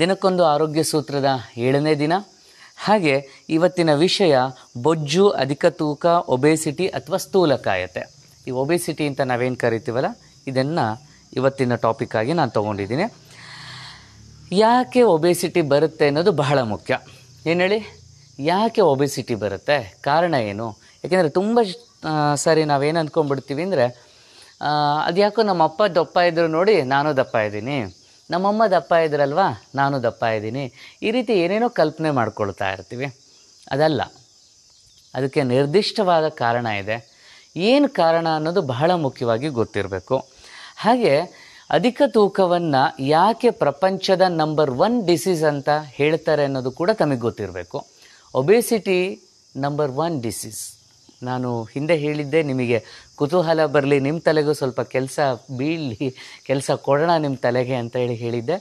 ದಿನಕ್ಕೊಂದು ಆರೋಗ್ಯ ಸೂತ್ರದ ಏಳನೇ ದಿನ ಹಾಗೆ ಇವತ್ತಿನ ವಿಷಯ ಬೊಜ್ಜು ಅಧಿಕ ತೂಕ ಒಬೆಸಿಟಿ ಅಥವಾ ಸ್ಥೂಲಕಾಯತೆ ಈ ಒಬೆಸಿಟಿ ಅಂತ ನಾವೇನು ಕರಿತೀವಲ್ಲ ಇದನ್ನು ಇವತ್ತಿನ ಟಾಪಿಕ್ಕಾಗಿ ನಾನು ತೊಗೊಂಡಿದ್ದೀನಿ ಯಾಕೆ ಒಬೇಸಿಟಿ ಬರುತ್ತೆ ಅನ್ನೋದು ಬಹಳ ಮುಖ್ಯ ಏನು ಹೇಳಿ ಯಾಕೆ ಒಬೆಸಿಟಿ ಬರುತ್ತೆ ಕಾರಣ ಏನು ಯಾಕೆಂದರೆ ತುಂಬ ಸರಿ ನಾವೇನು ಅಂದ್ಕೊಂಡ್ಬಿಡ್ತೀವಿ ಅಂದರೆ ಅದು ಯಾಕೋ ನಮ್ಮ ಅಪ್ಪ ದಪ್ಪ ಇದ್ದರು ನೋಡಿ ನಾನು ದಪ್ಪ ಇದ್ದೀನಿ ನಮ್ಮಮ್ಮ ದಪ್ಪ ಇದ್ರಲ್ವಾ ನಾನು ದಪ್ಪ ಇದ್ದೀನಿ ಈ ರೀತಿ ಏನೇನೋ ಕಲ್ಪನೆ ಮಾಡ್ಕೊಳ್ತಾ ಇರ್ತೀವಿ ಅದಲ್ಲ ಅದಕ್ಕೆ ನಿರ್ದಿಷ್ಟವಾದ ಕಾರಣ ಇದೆ ಏನು ಕಾರಣ ಅನ್ನೋದು ಬಹಳ ಮುಖ್ಯವಾಗಿ ಗೊತ್ತಿರಬೇಕು ಹಾಗೆ ಅಧಿಕ ತೂಕವನ್ನು ಯಾಕೆ ಪ್ರಪಂಚದ ನಂಬರ್ ಒನ್ ಡಿಸೀಸ್ ಅಂತ ಹೇಳ್ತಾರೆ ಅನ್ನೋದು ಕೂಡ ತಮಗೆ ಗೊತ್ತಿರಬೇಕು ಒಬೇಸಿಟಿ ನಂಬರ್ ಒನ್ ಡಿಸೀಸ್ ನಾನು ಹಿಂದೆ ಹೇಳಿದ್ದೆ ನಿಮಗೆ ಕುತೂಹಲ ಬರಲಿ ನಿಮ್ಮ ತಲೆಗೂ ಸ್ವಲ್ಪ ಕೆಲಸ ಬೀಳಲಿ ಕೆಲಸ ಕೊಡೋಣ ನಿಮ್ಮ ತಲೆಗೆ ಅಂತ ಹೇಳಿ ಹೇಳಿದ್ದೆ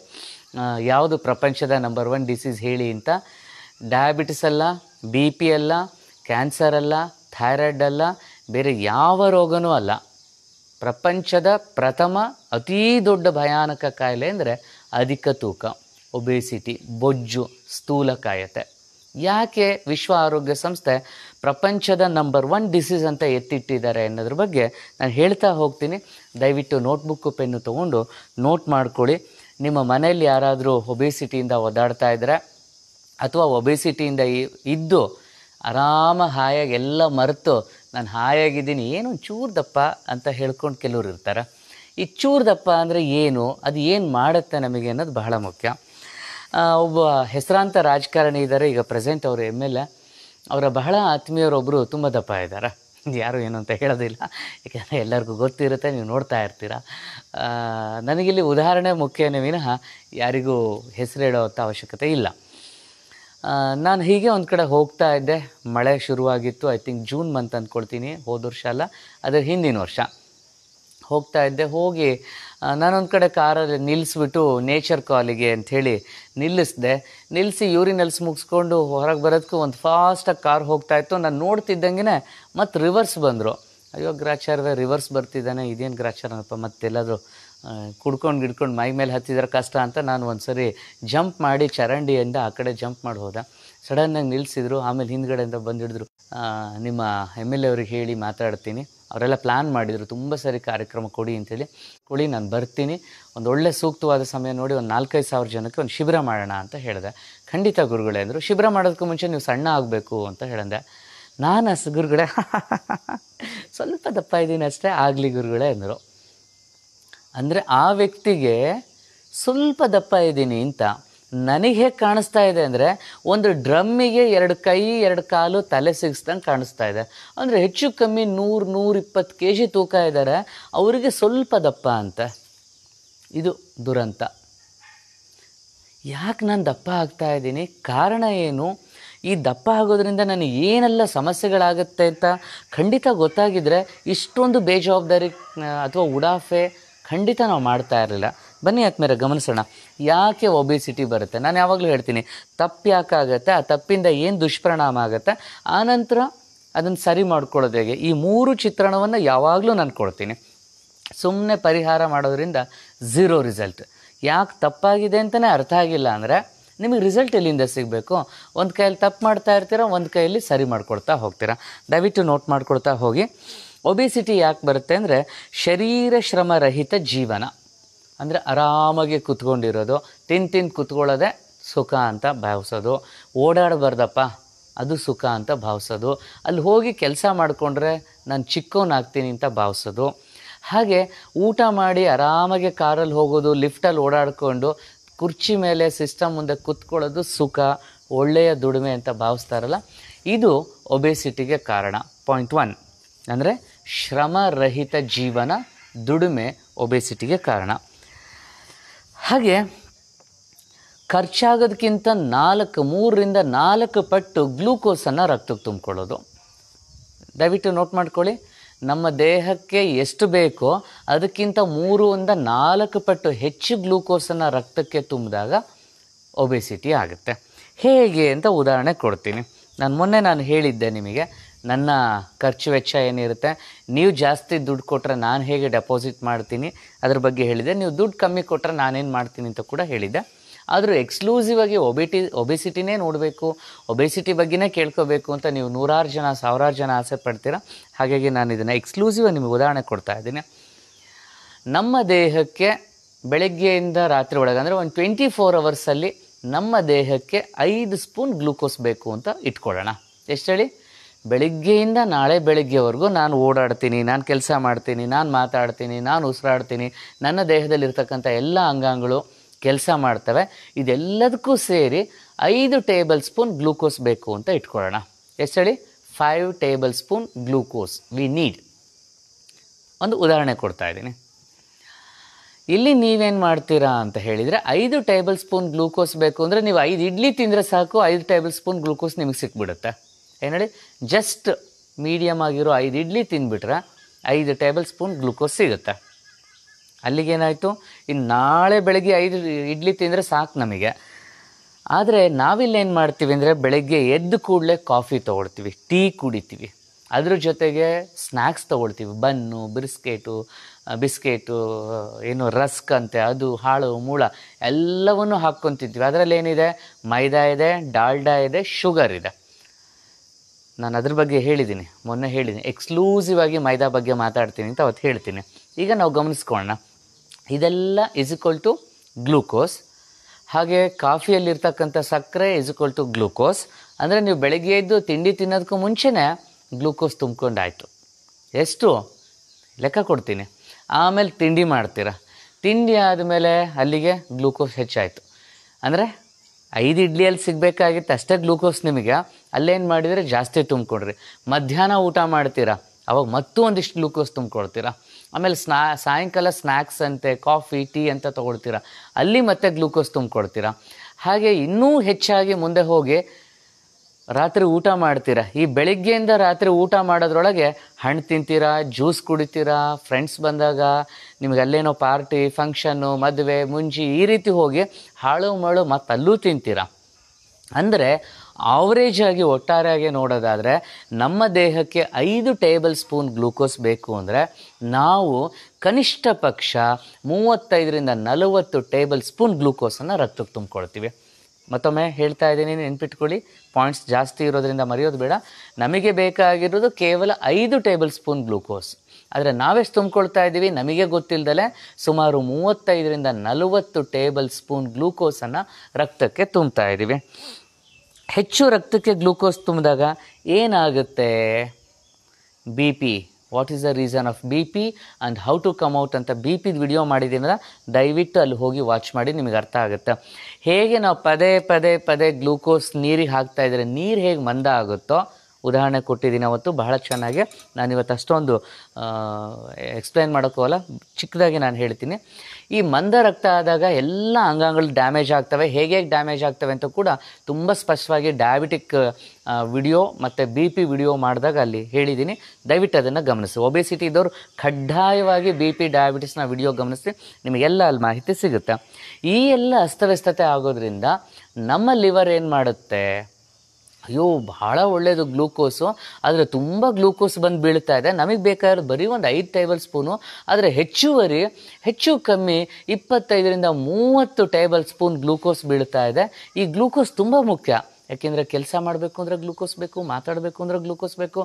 ಯಾವುದು ಪ್ರಪಂಚದ ನಂಬರ್ ಒನ್ ಡಿಸೀಸ್ ಹೇಳಿ ಅಂತ ಡಯಾಬಿಟಿಸ್ ಅಲ್ಲ ಬಿ ಪಿ ಅಲ್ಲ ಕ್ಯಾನ್ಸರ್ ಅಲ್ಲ ಥೈರಾಯ್ಡ್ ಅಲ್ಲ ಬೇರೆ ಯಾವ ರೋಗನೂ ಅಲ್ಲ ಪ್ರಪಂಚದ ಪ್ರಥಮ ಅತೀ ದೊಡ್ಡ ಭಯಾನಕ ಕಾಯಿಲೆ ಅಂದರೆ ಅಧಿಕ ತೂಕ ಒಬೇಸಿಟಿ ಬೊಜ್ಜು ಸ್ಥೂಲ ಕಾಯತೆ ಯಾಕೆ ವಿಶ್ವ ಆರೋಗ್ಯ ಸಂಸ್ಥೆ ಪ್ರಪಂಚದ ನಂಬರ್ ಒನ್ ಡಿಸೀಸ್ ಅಂತ ಎತ್ತಿಟ್ಟಿದ್ದಾರೆ ಅನ್ನೋದ್ರ ಬಗ್ಗೆ ನಾನು ಹೇಳ್ತಾ ಹೋಗ್ತೀನಿ ದಯವಿಟ್ಟು ನೋಟ್ಬುಕ್ ಪೆನ್ನು ತೊಗೊಂಡು ನೋಟ್ ಮಾಡ್ಕೊಳ್ಳಿ ನಿಮ್ಮ ಮನೆಯಲ್ಲಿ ಯಾರಾದರೂ ಒಬೆಸಿಟಿಯಿಂದ ಒದ್ದಾಡ್ತಾ ಇದ್ದರೆ ಅಥವಾ ಒಬೆಸಿಟಿಯಿಂದ ಇದ್ದು ಆರಾಮ ಹಾಯಾಗಿ ಎಲ್ಲ ಮರೆತು ನಾನು ಹಾಯಾಗಿದ್ದೀನಿ ಏನು ಚೂರು ದಪ್ಪ ಅಂತ ಹೇಳ್ಕೊಂಡು ಕೆಲವರು ಇರ್ತಾರೆ ಈ ಚೂರು ದಪ್ಪ ಅಂದರೆ ಏನು ಅದು ಏನು ಮಾಡುತ್ತೆ ನಮಗೆ ಅನ್ನೋದು ಬಹಳ ಮುಖ್ಯ ಒಬ್ಬ ಹೆಸರಾಂತ ರಾಜಕಾರಣಿ ಇದ್ದಾರೆ ಈಗ ಪ್ರೆಸೆಂಟ್ ಅವರು ಎಮ್ ಎಲ್ ಎ ಅವರ ಬಹಳ ಆತ್ಮೀಯರೊಬ್ಬರು ತುಂಬ ದಪ್ಪ ಇದ್ದಾರೆ ಯಾರು ಏನು ಅಂತ ಹೇಳೋದಿಲ್ಲ ಯಾಕೆಂದರೆ ಎಲ್ಲರಿಗೂ ಗೊತ್ತಿರುತ್ತೆ ನೀವು ನೋಡ್ತಾ ಇರ್ತೀರ ನನಗಿಲ್ಲಿ ಉದಾಹರಣೆ ಮುಖ್ಯನೇ ವಿನಃ ಯಾರಿಗೂ ಹೆಸರು ಹೇಳೋವಂಥ ಅವಶ್ಯಕತೆ ಇಲ್ಲ ನಾನು ಹೀಗೆ ಒಂದು ಕಡೆ ಹೋಗ್ತಾ ಇದ್ದೆ ಮಳೆ ಶುರುವಾಗಿತ್ತು ಐ ಥಿಂಕ್ ಜೂನ್ ಮಂತ್ ಅಂದ್ಕೊಳ್ತೀನಿ ಹೋದ ವರ್ಷ ಅಲ್ಲ ಅದರ ಹಿಂದಿನ ವರ್ಷ ಹೋಗ್ತಾ ಇದ್ದೆ ಹೋಗಿ ನಾನೊಂದು ಕಡೆ ಕಾರಲ್ಲಿ ನಿಲ್ಲಿಸ್ಬಿಟ್ಟು ನೇಚರ್ ಕಾಲಿಗೆ ಅಂಥೇಳಿ ನಿಲ್ಲಿಸಿದೆ ನಿಲ್ಲಿಸಿ ಯೂರಿನಲ್ಸ್ ಮುಗಿಸ್ಕೊಂಡು ಹೊರಗೆ ಬರೋದಕ್ಕೂ ಒಂದು ಫಾಸ್ಟಾಗಿ ಕಾರ್ ಹೋಗ್ತಾ ಇತ್ತು ನಾನು ನೋಡ್ತಿದ್ದಂಗೆ ಮತ್ತು ರಿವರ್ಸ್ ಬಂದರು ಅಯ್ಯೋ ಗ್ರಾಚಾರ್ಯ ರಿವರ್ಸ್ ಬರ್ತಿದ್ದಾನೆ ಇದೇನು ಗ್ರಾಚಾರನಪ್ಪ ಮತ್ತೆಲ್ಲಾದರೂ ಕುಡ್ಕೊಂಡು ಗಿಡ್ಕೊಂಡು ಮೈ ಮೇಲೆ ಹತ್ತಿದ್ರೆ ಕಷ್ಟ ಅಂತ ನಾನು ಒಂದು ಸರಿ ಜಂಪ್ ಮಾಡಿ ಚರಂಡಿಯಿಂದ ಆ ಕಡೆ ಜಂಪ್ ಮಾಡಿ ಹೋದ ಸಡನ್ನಾಗಿ ನಿಲ್ಲಿಸಿದ್ರು ಆಮೇಲೆ ಹಿಂದ್ಗಡೆಯಿಂದ ಬಂದಿಡಿದ್ರು ನಿಮ್ಮ ಎಮ್ ಎಲ್ ಎ ಅವ್ರಿಗೆ ಹೇಳಿ ಮಾತಾಡ್ತೀನಿ ಅವರೆಲ್ಲ ಪ್ಲ್ಯಾನ್ ಮಾಡಿದರು ತುಂಬ ಸರಿ ಕಾರ್ಯಕ್ರಮ ಕೊಡಿ ಅಂತೇಳಿ ಕೊಡಿ ನಾನು ಬರ್ತೀನಿ ಒಂದು ಒಳ್ಳೆ ಸೂಕ್ತವಾದ ಸಮಯ ನೋಡಿ ಒಂದು ನಾಲ್ಕೈದು ಸಾವಿರ ಜನಕ್ಕೆ ಒಂದು ಶಿಬಿರ ಮಾಡೋಣ ಅಂತ ಹೇಳಿದೆ ಖಂಡಿತ ಗುರುಗಳೇ ಅಂದರು ಶಿಬಿರ ಮಾಡೋದಕ್ಕೂ ಮುಂಚೆ ನೀವು ಸಣ್ಣ ಆಗಬೇಕು ಅಂತ ಹೇಳಿದೆ ನಾನು ಅಸ್ ಗುರುಗಳೇ ಸ್ವಲ್ಪ ದಪ್ಪ ಇದ್ದೀನಿ ಅಷ್ಟೇ ಆಗಲಿ ಗುರುಗಳೇ ಅಂದರು ಅಂದರೆ ಆ ವ್ಯಕ್ತಿಗೆ ಸ್ವಲ್ಪ ದಪ್ಪ ಇದ್ದೀನಿ ಅಂತ ನನಗೆ ಹೇಗೆ ಕಾಣಿಸ್ತಾ ಇದೆ ಅಂದರೆ ಒಂದು ಡ್ರಮ್ಮಿಗೆ ಎರಡು ಕೈ ಎರಡು ಕಾಲು ತಲೆ ಸಿಗಿಸ್ದಂಗೆ ಕಾಣಿಸ್ತಾ ಇದೆ ಅಂದರೆ ಹೆಚ್ಚು ಕಮ್ಮಿ ನೂರು ನೂರಿಪ್ಪತ್ತು ಕೆ ಜಿ ತೂಕ ಇದ್ದಾರೆ ಅವರಿಗೆ ಸ್ವಲ್ಪ ದಪ್ಪ ಅಂತ ಇದು ದುರಂತ ಯಾಕೆ ನಾನು ದಪ್ಪ ಆಗ್ತಾ ಇದ್ದೀನಿ ಕಾರಣ ಏನು ಈ ದಪ್ಪ ಆಗೋದ್ರಿಂದ ನನಗೆ ಏನೆಲ್ಲ ಸಮಸ್ಯೆಗಳಾಗುತ್ತೆ ಅಂತ ಖಂಡಿತ ಗೊತ್ತಾಗಿದ್ದರೆ ಇಷ್ಟೊಂದು ಬೇಜವಾಬ್ದಾರಿ ಅಥವಾ ಉಡಾಫೆ ಖಂಡಿತ ನಾವು ಮಾಡ್ತಾ ಇರಲಿಲ್ಲ ಬನ್ನಿ ಆದ್ಮೇಲೆ ಗಮನಿಸೋಣ ಯಾಕೆ ಒಬಿಸಿಟಿ ಬರುತ್ತೆ ನಾನು ಯಾವಾಗಲೂ ಹೇಳ್ತೀನಿ ತಪ್ಪು ಯಾಕಾಗತ್ತೆ ಆ ತಪ್ಪಿಂದ ಏನು ದುಷ್ಪರಿಣಾಮ ಆಗುತ್ತೆ ಆನಂತರ ಅದನ್ನು ಸರಿ ಮಾಡ್ಕೊಳ್ಳೋದು ಹೇಗೆ ಈ ಮೂರು ಚಿತ್ರಣವನ್ನು ಯಾವಾಗಲೂ ನಾನು ಕೊಡ್ತೀನಿ ಸುಮ್ಮನೆ ಪರಿಹಾರ ಮಾಡೋದ್ರಿಂದ ಝೀರೋ ರಿಸಲ್ಟ್ ಯಾಕೆ ತಪ್ಪಾಗಿದೆ ಅಂತಲೇ ಅರ್ಥ ಆಗಿಲ್ಲ ಅಂದರೆ ನಿಮಗೆ ರಿಸಲ್ಟ್ ಎಲ್ಲಿಂದ ಸಿಗಬೇಕು ಒಂದು ಕೈಯಲ್ಲಿ ತಪ್ಪು ಮಾಡ್ತಾ ಇರ್ತೀರ ಒಂದು ಕೈಯಲ್ಲಿ ಸರಿ ಮಾಡ್ಕೊಳ್ತಾ ಹೋಗ್ತೀರಾ ದಯವಿಟ್ಟು ನೋಟ್ ಮಾಡ್ಕೊಳ್ತಾ ಹೋಗಿ ಒಬಿಸಿಟಿ ಯಾಕೆ ಬರುತ್ತೆ ಅಂದರೆ ಶರೀರ ಶ್ರಮರಹಿತ ಜೀವನ ಅಂದರೆ ಆರಾಮಾಗಿ ಕುತ್ಕೊಂಡಿರೋದು ತಿಂದು ತಿಂದು ಕೂತ್ಕೊಳ್ಳೋದೆ ಸುಖ ಅಂತ ಭಾವಿಸೋದು ಓಡಾಡಬಾರ್ದಪ್ಪ ಅದು ಸುಖ ಅಂತ ಭಾವಿಸೋದು ಅಲ್ಲಿ ಹೋಗಿ ಕೆಲಸ ಮಾಡಿಕೊಂಡ್ರೆ ನಾನು ಚಿಕ್ಕವನಾಗ್ತೀನಿ ಅಂತ ಭಾವಿಸೋದು ಹಾಗೆ ಊಟ ಮಾಡಿ ಆರಾಮಾಗಿ ಕಾರಲ್ಲಿ ಹೋಗೋದು ಲಿಫ್ಟಲ್ಲಿ ಓಡಾಡಿಕೊಂಡು ಕುರ್ಚಿ ಮೇಲೆ ಸಿಸ್ಟಮ್ ಮುಂದೆ ಕುತ್ಕೊಳ್ಳೋದು ಸುಖ ಒಳ್ಳೆಯ ದುಡಿಮೆ ಅಂತ ಭಾವಿಸ್ತಾರಲ್ಲ ಇದು ಒಬೆಸಿಟಿಗೆ ಕಾರಣ ಪಾಯಿಂಟ್ ಒನ್ ಅಂದರೆ ಶ್ರಮರಹಿತ ಜೀವನ ದುಡಿಮೆ ಒಬೆಸಿಟಿಗೆ ಕಾರಣ ಹಾಗೆ ಖರ್ಚಾಗೋದಕ್ಕಿಂತ ನಾಲ್ಕು ಮೂರರಿಂದ ನಾಲ್ಕು ಪಟ್ಟು ಗ್ಲೂಕೋಸನ್ನು ರಕ್ತಕ್ಕೆ ತುಂಬಿಕೊಳ್ಳೋದು ದಯವಿಟ್ಟು ನೋಟ್ ಮಾಡ್ಕೊಳ್ಳಿ ನಮ್ಮ ದೇಹಕ್ಕೆ ಎಷ್ಟು ಬೇಕೋ ಅದಕ್ಕಿಂತ ಮೂರು ನಾಲ್ಕು ಪಟ್ಟು ಹೆಚ್ಚು ಗ್ಲೂಕೋಸನ್ನು ರಕ್ತಕ್ಕೆ ತುಂಬಿದಾಗ ಒಬೆಸಿಟಿ ಆಗುತ್ತೆ ಹೇಗೆ ಅಂತ ಉದಾಹರಣೆ ಕೊಡ್ತೀನಿ ನಾನು ಮೊನ್ನೆ ನಾನು ಹೇಳಿದ್ದೆ ನಿಮಗೆ ನನ್ನ ಖರ್ಚು ವೆಚ್ಚ ಏನಿರುತ್ತೆ ನೀವು ಜಾಸ್ತಿ ದುಡ್ಡು ಕೊಟ್ಟರೆ ನಾನು ಹೇಗೆ ಡೆಪಾಸಿಟ್ ಮಾಡ್ತೀನಿ ಅದ್ರ ಬಗ್ಗೆ ಹೇಳಿದೆ ನೀವು ದುಡ್ಡು ಕಮ್ಮಿ ಕೊಟ್ಟರೆ ನಾನೇನು ಮಾಡ್ತೀನಿ ಅಂತ ಕೂಡ ಹೇಳಿದೆ ಆದರೂ ಎಕ್ಸ್ಕ್ಲೂಸಿವ್ ಆಗಿ ಒಬಿಟಿ ಒಬೆಸಿಟಿನೇ ನೋಡಬೇಕು ಒಬೆಸಿಟಿ ಬಗ್ಗೆನೇ ಕೇಳ್ಕೋಬೇಕು ಅಂತ ನೀವು ನೂರಾರು ಜನ ಸಾವಿರಾರು ಜನ ಆಸೆ ಪಡ್ತೀರ ಹಾಗಾಗಿ ನಾನು ಇದನ್ನು ಎಕ್ಸ್ಕ್ಲೂಸಿವ್ ನಿಮಗೆ ಉದಾಹರಣೆ ಕೊಡ್ತಾ ಇದ್ದೀನಿ ನಮ್ಮ ದೇಹಕ್ಕೆ ಬೆಳಗ್ಗೆಯಿಂದ ರಾತ್ರಿ ಒಳಗೆ ಅಂದರೆ ಒಂದು ಟ್ವೆಂಟಿ ಫೋರ್ ಅವರ್ಸಲ್ಲಿ ನಮ್ಮ ದೇಹಕ್ಕೆ ಐದು ಸ್ಪೂನ್ ಗ್ಲೂಕೋಸ್ ಬೇಕು ಅಂತ ಇಟ್ಕೊಳ್ಳೋಣ ಎಷ್ಟು ಹೇಳಿ ಬೆಳಿಗ್ಗೆಯಿಂದ ನಾಳೆ ಬೆಳಿಗ್ಗೆವರೆಗೂ ನಾನು ಓಡಾಡ್ತೀನಿ ನಾನು ಕೆಲಸ ಮಾಡ್ತೀನಿ ನಾನು ಮಾತಾಡ್ತೀನಿ ನಾನು ಉಸಿರಾಡ್ತೀನಿ ನನ್ನ ದೇಹದಲ್ಲಿರ್ತಕ್ಕಂಥ ಎಲ್ಲ ಅಂಗಾಂಗಗಳು ಕೆಲಸ ಮಾಡ್ತವೆ ಇದೆಲ್ಲದಕ್ಕೂ ಸೇರಿ ಐದು ಟೇಬಲ್ ಸ್ಪೂನ್ ಗ್ಲೂಕೋಸ್ ಬೇಕು ಅಂತ ಇಟ್ಕೊಳ್ಳೋಣ ಎಷ್ಟು ಹೇಳಿ five tablespoon glucose we need ಒಂದು ಉದಾಹರಣೆ ಕೊಡ್ತಾ ಇದ್ದೀನಿ ಇಲ್ಲಿ ನೀವೇನು ಮಾಡ್ತೀರಾ ಅಂತ ಹೇಳಿದರೆ ಐದು ಟೇಬಲ್ ಸ್ಪೂನ್ ಗ್ಲೂಕೋಸ್ ಬೇಕು ಅಂದರೆ ನೀವು ಐದು ಇಡ್ಲಿ ತಿಂದರೆ ಸಾಕು ಐದು ಟೇಬಲ್ ಸ್ಪೂನ್ ಗ್ಲೂಕೋಸ್ ನಿಮಗೆ ಸಿಕ್ಬಿಡುತ್ತೆ ಏನು ಹೇಳಿ ಜಸ್ಟ್ ಮೀಡಿಯಮ್ ಆಗಿರೋ ಐದು ಇಡ್ಲಿ ತಿಂದುಬಿಟ್ರೆ ಐದು ಟೇಬಲ್ ಸ್ಪೂನ್ ಗ್ಲುಕೋಸ್ ಸಿಗುತ್ತೆ ಅಲ್ಲಿಗೇನಾಯಿತು ಇನ್ನು ನಾಳೆ ಬೆಳಗ್ಗೆ ಐದು ಇಡ್ಲಿ ತಿಂದರೆ ಸಾಕು ನಮಗೆ ಆದರೆ ನಾವಿಲ್ಲೇನು ಮಾಡ್ತೀವಿ ಅಂದರೆ ಬೆಳಗ್ಗೆ ಎದ್ದು ಕೂಡಲೇ ಕಾಫಿ ತೊಗೊಳ್ತೀವಿ ಟೀ ಕುಡಿತೀವಿ ಅದ್ರ ಜೊತೆಗೆ ಸ್ನ್ಯಾಕ್ಸ್ ತೊಗೊಳ್ತೀವಿ ಬನ್ನು ಬಿಸ್ಕೆಟು ಬಿಸ್ಕೇಟು ಏನು ರಸ್ಕ್ ಅಂತೆ ಅದು ಹಾಳು ಮೂಳ ಎಲ್ಲವನ್ನು ಹಾಕ್ಕೊಂತಿದ್ವಿ ಅದರಲ್ಲಿ ಏನಿದೆ ಮೈದಾ ಇದೆ ಡಾಲ್ಡಾ ಇದೆ ಶುಗರ್ ಇದೆ ನಾನು ಅದ್ರ ಬಗ್ಗೆ ಹೇಳಿದ್ದೀನಿ ಮೊನ್ನೆ ಹೇಳಿದ್ದೀನಿ ಎಕ್ಸ್ಕ್ಲೂಸಿವ್ ಆಗಿ ಮೈದಾ ಬಗ್ಗೆ ಮಾತಾಡ್ತೀನಿ ಅಂತ ಅವತ್ತು ಹೇಳ್ತೀನಿ ಈಗ ನಾವು ಗಮನಿಸ್ಕೊಳ್ಳೋಣ ಇದೆಲ್ಲ ಇಸ್ ಇಕ್ವಲ್ ಟು ಗ್ಲೂಕೋಸ್ ಹಾಗೆ ಕಾಫಿಯಲ್ಲಿರ್ತಕ್ಕಂಥ ಸಕ್ಕರೆ ಇಸ್ ಟು ಗ್ಲೂಕೋಸ್ ಅಂದರೆ ನೀವು ಬೆಳಗ್ಗೆ ಎದ್ದು ತಿಂಡಿ ತಿನ್ನೋದಕ್ಕೂ ಮುಂಚೆನೇ ಗ್ಲೂಕೋಸ್ ತುಂಬ್ಕೊಂಡಾಯಿತು ಎಷ್ಟು ಲೆಕ್ಕ ಕೊಡ್ತೀನಿ ಆಮೇಲೆ ತಿಂಡಿ ಮಾಡ್ತೀರಾ ತಿಂಡಿ ಆದಮೇಲೆ ಅಲ್ಲಿಗೆ ಗ್ಲೂಕೋಸ್ ಹೆಚ್ಚಾಯಿತು ಅಂದರೆ ಐದು ಇಡ್ಲಿಯಲ್ಲಿ ಸಿಗಬೇಕಾಗಿತ್ತು ಅಷ್ಟೇ ಗ್ಲೂಕೋಸ್ ನಿಮಗೆ ಅಲ್ಲೇನು ಮಾಡಿದರೆ ಜಾಸ್ತಿ ತುಂಬಿಕೊಡ್ರಿ ಮಧ್ಯಾಹ್ನ ಊಟ ಮಾಡ್ತೀರಾ ಅವಾಗ ಮತ್ತೂ ಒಂದಿಷ್ಟು ಗ್ಲೂಕೋಸ್ ತುಂಬಿಕೊಡ್ತೀರಾ ಆಮೇಲೆ ಸ್ನಾ ಸಾಯಂಕಾಲ ಸ್ನ್ಯಾಕ್ಸ್ ಅಂತೆ ಕಾಫಿ ಟೀ ಅಂತ ತೊಗೊಳ್ತೀರಾ ಅಲ್ಲಿ ಮತ್ತೆ ಗ್ಲೂಕೋಸ್ ತುಂಬಿಕೊಡ್ತೀರಾ ಹಾಗೆ ಇನ್ನೂ ಹೆಚ್ಚಾಗಿ ಮುಂದೆ ಹೋಗಿ ರಾತ್ರಿ ಊಟ ಮಾಡ್ತೀರಾ ಈ ಬೆಳಿಗ್ಗೆಯಿಂದ ರಾತ್ರಿ ಊಟ ಮಾಡೋದ್ರೊಳಗೆ ಹಣ್ಣು ತಿಂತೀರಾ ಜ್ಯೂಸ್ ಕುಡಿತೀರಾ ಫ್ರೆಂಡ್ಸ್ ಬಂದಾಗ ನಿಮ್ಗೆ ಅಲ್ಲೇನೋ ಪಾರ್ಟಿ ಫಂಕ್ಷನ್ನು ಮದುವೆ ಮುಂಜಿ ಈ ರೀತಿ ಹೋಗಿ ಹಾಳು ಮಳು ಮತ್ತಲ್ಲೂ ತಿಂತೀರಾ ಅಂದರೆ ಆಗಿ ಒಟ್ಟಾರೆಯಾಗಿ ನೋಡೋದಾದರೆ ನಮ್ಮ ದೇಹಕ್ಕೆ ಐದು ಟೇಬಲ್ ಸ್ಪೂನ್ ಗ್ಲೂಕೋಸ್ ಬೇಕು ಅಂದರೆ ನಾವು ಕನಿಷ್ಠ ಪಕ್ಷ ಮೂವತ್ತೈದರಿಂದ ನಲವತ್ತು ಟೇಬಲ್ ಸ್ಪೂನ್ ಗ್ಲೂಕೋಸನ್ನು ರಕ್ತಕ್ಕೆ ತುಂಬಿಕೊಳ್ತೀವಿ ಮತ್ತೊಮ್ಮೆ ಹೇಳ್ತಾ ಇದ್ದೀನಿ ನೆನ್ಪಿಟ್ಕೊಳ್ಳಿ ಪಾಯಿಂಟ್ಸ್ ಜಾಸ್ತಿ ಇರೋದರಿಂದ ಮರೆಯೋದು ಬೇಡ ನಮಗೆ ಬೇಕಾಗಿರೋದು ಕೇವಲ ಐದು ಟೇಬಲ್ ಸ್ಪೂನ್ ಗ್ಲೂಕೋಸ್ ಆದರೆ ನಾವೆಷ್ಟು ತುಂಬಿಕೊಳ್ತಾ ಇದ್ದೀವಿ ನಮಗೆ ಗೊತ್ತಿಲ್ಲದಲೇ ಸುಮಾರು ಮೂವತ್ತೈದರಿಂದ ನಲವತ್ತು ಟೇಬಲ್ ಸ್ಪೂನ್ ಗ್ಲೂಕೋಸನ್ನು ರಕ್ತಕ್ಕೆ ತುಂಬ್ತಾ ಇದ್ದೀವಿ ಹೆಚ್ಚು ರಕ್ತಕ್ಕೆ ಗ್ಲೂಕೋಸ್ ತುಂಬಿದಾಗ ಏನಾಗುತ್ತೆ B P what is the reason of B P and how to come out ಅಂತ ಬಿ ಪಿದ ವಿಡಿಯೋ ಮಾಡಿದ್ದೀನಿ ದಯವಿಟ್ಟು ಅಲ್ಲಿ ಹೋಗಿ ವಾಚ್ ಮಾಡಿ ನಿಮಗೆ ಅರ್ಥ ಆಗುತ್ತೆ ಹೇಗೆ ನಾವು ಪದೇ ಪದೇ ಪದೇ ಗ್ಲೂಕೋಸ್ ನೀರಿಗೆ ಹಾಕ್ತಾ ಇದ್ದರೆ ನೀರು ಹೇಗೆ ಮಂದ ಆಗುತ್ತೋ ಉದಾಹರಣೆ ಕೊಟ್ಟಿದ್ದೀನಿ ಅವತ್ತು ಬಹಳ ಚೆನ್ನಾಗಿ ಇವತ್ತು ಅಷ್ಟೊಂದು ಎಕ್ಸ್ಪ್ಲೈನ್ ಮಾಡೋಕ್ಕೋಲ್ಲ ಚಿಕ್ಕದಾಗಿ ನಾನು ಹೇಳ್ತೀನಿ ಈ ಮಂದ ರಕ್ತ ಆದಾಗ ಎಲ್ಲ ಅಂಗಾಂಗಗಳು ಡ್ಯಾಮೇಜ್ ಆಗ್ತವೆ ಹೇಗೆ ಹೇಗೆ ಡ್ಯಾಮೇಜ್ ಆಗ್ತವೆ ಅಂತ ಕೂಡ ತುಂಬ ಸ್ಪಷ್ಟವಾಗಿ ಡಯಾಬಿಟಿಕ್ ವಿಡಿಯೋ ಮತ್ತು ಬಿ ಪಿ ವಿಡಿಯೋ ಮಾಡಿದಾಗ ಅಲ್ಲಿ ಹೇಳಿದ್ದೀನಿ ದಯವಿಟ್ಟು ಅದನ್ನು ಗಮನಿಸಿ ಒಬೆಸಿಟಿ ಇದ್ದವರು ಕಡ್ಡಾಯವಾಗಿ ಬಿ ಪಿ ಡಯಾಬಿಟಿಸ್ನ ವಿಡಿಯೋ ಗಮನಿಸಿ ನಿಮಗೆಲ್ಲ ಅಲ್ಲಿ ಮಾಹಿತಿ ಸಿಗುತ್ತೆ ಈ ಎಲ್ಲ ಅಸ್ತವ್ಯಸ್ತತೆ ಆಗೋದ್ರಿಂದ ನಮ್ಮ ಲಿವರ್ ಏನು ಮಾಡುತ್ತೆ ಅಯ್ಯೋ ಭಾಳ ಒಳ್ಳೆಯದು ಗ್ಲೂಕೋಸು ಆದರೆ ತುಂಬ ಗ್ಲೂಕೋಸ್ ಬಂದು ಬೀಳ್ತಾ ಇದೆ ನಮಗೆ ಬೇಕಾದ್ರೆ ಬರೀ ಒಂದು ಐದು ಟೇಬಲ್ ಸ್ಪೂನು ಆದರೆ ಹೆಚ್ಚುವರಿ ಹೆಚ್ಚು ಕಮ್ಮಿ ಇಪ್ಪತ್ತೈದರಿಂದ ಮೂವತ್ತು ಟೇಬಲ್ ಸ್ಪೂನ್ ಗ್ಲೂಕೋಸ್ ಬೀಳ್ತಾ ಇದೆ ಈ ಗ್ಲೂಕೋಸ್ ತುಂಬ ಮುಖ್ಯ ಯಾಕೆಂದರೆ ಕೆಲಸ ಮಾಡಬೇಕು ಅಂದರೆ ಗ್ಲೂಕೋಸ್ ಬೇಕು ಮಾತಾಡಬೇಕು ಅಂದರೆ ಗ್ಲೂಕೋಸ್ ಬೇಕು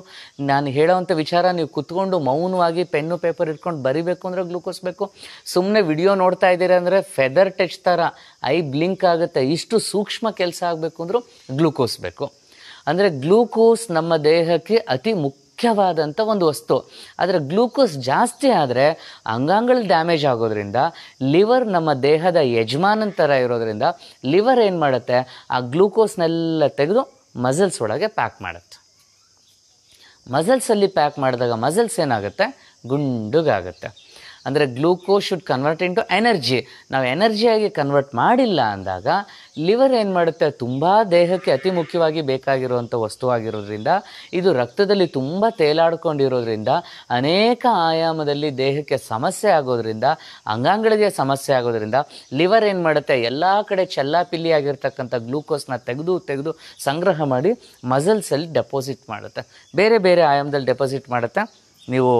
ನಾನು ಹೇಳೋವಂಥ ವಿಚಾರ ನೀವು ಕುತ್ಕೊಂಡು ಮೌನವಾಗಿ ಪೆನ್ನು ಪೇಪರ್ ಇಟ್ಕೊಂಡು ಬರಿಬೇಕು ಅಂದರೆ ಗ್ಲೂಕೋಸ್ ಬೇಕು ಸುಮ್ಮನೆ ವಿಡಿಯೋ ನೋಡ್ತಾ ಇದ್ದೀರ ಅಂದರೆ ಫೆದರ್ ಟೆಚ್ ಥರ ಐ ಬ್ಲಿಂಕ್ ಆಗುತ್ತೆ ಇಷ್ಟು ಸೂಕ್ಷ್ಮ ಕೆಲಸ ಆಗಬೇಕು ಅಂದರೂ ಗ್ಲೂಕೋಸ್ ಬೇಕು ಅಂದರೆ ಗ್ಲೂಕೋಸ್ ನಮ್ಮ ದೇಹಕ್ಕೆ ಅತಿ ಮುಖ್ಯವಾದಂಥ ಒಂದು ವಸ್ತು ಆದರೆ ಗ್ಲೂಕೋಸ್ ಜಾಸ್ತಿ ಆದರೆ ಅಂಗಾಂಗಗಳು ಡ್ಯಾಮೇಜ್ ಆಗೋದ್ರಿಂದ ಲಿವರ್ ನಮ್ಮ ದೇಹದ ಯಜಮಾನನ ಥರ ಇರೋದ್ರಿಂದ ಲಿವರ್ ಏನು ಮಾಡುತ್ತೆ ಆ ಗ್ಲೂಕೋಸ್ನೆಲ್ಲ ತೆಗೆದು ಮಸಲ್ಸ್ ಒಳಗೆ ಪ್ಯಾಕ್ ಮಾಡುತ್ತೆ ಮಸಲ್ಸಲ್ಲಿ ಪ್ಯಾಕ್ ಮಾಡಿದಾಗ ಮಸಲ್ಸ್ ಏನಾಗುತ್ತೆ ಗುಂಡುಗಾಗುತ್ತೆ ಅಂದರೆ glucose should convert into energy ನಾವು ಎನರ್ಜಿಯಾಗಿ ಕನ್ವರ್ಟ್ ಮಾಡಿಲ್ಲ ಅಂದಾಗ ಲಿವರ್ ಏನು ಮಾಡುತ್ತೆ ತುಂಬ ದೇಹಕ್ಕೆ ಅತಿ ಮುಖ್ಯವಾಗಿ ಬೇಕಾಗಿರುವಂಥ ವಸ್ತುವಾಗಿರೋದ್ರಿಂದ ಇದು ರಕ್ತದಲ್ಲಿ ತುಂಬ ತೇಲಾಡ್ಕೊಂಡಿರೋದ್ರಿಂದ ಅನೇಕ ಆಯಾಮದಲ್ಲಿ ದೇಹಕ್ಕೆ ಸಮಸ್ಯೆ ಆಗೋದ್ರಿಂದ ಅಂಗಾಂಗಗಳಿಗೆ ಸಮಸ್ಯೆ ಆಗೋದ್ರಿಂದ ಲಿವರ್ ಏನು ಮಾಡುತ್ತೆ ಎಲ್ಲ ಕಡೆ ಚೆಲ್ಲಾಪಿಲ್ಲಿ ಆಗಿರ್ತಕ್ಕಂಥ ಗ್ಲೂಕೋಸ್ನ ತೆಗೆದು ತೆಗೆದು ಸಂಗ್ರಹ ಮಾಡಿ ಮಸಲ್ಸಲ್ಲಿ ಡೆಪಾಸಿಟ್ ಮಾಡುತ್ತೆ ಬೇರೆ ಬೇರೆ ಆಯಾಮದಲ್ಲಿ ಡೆಪಾಸಿಟ್ ಮಾಡುತ್ತೆ ನೀವು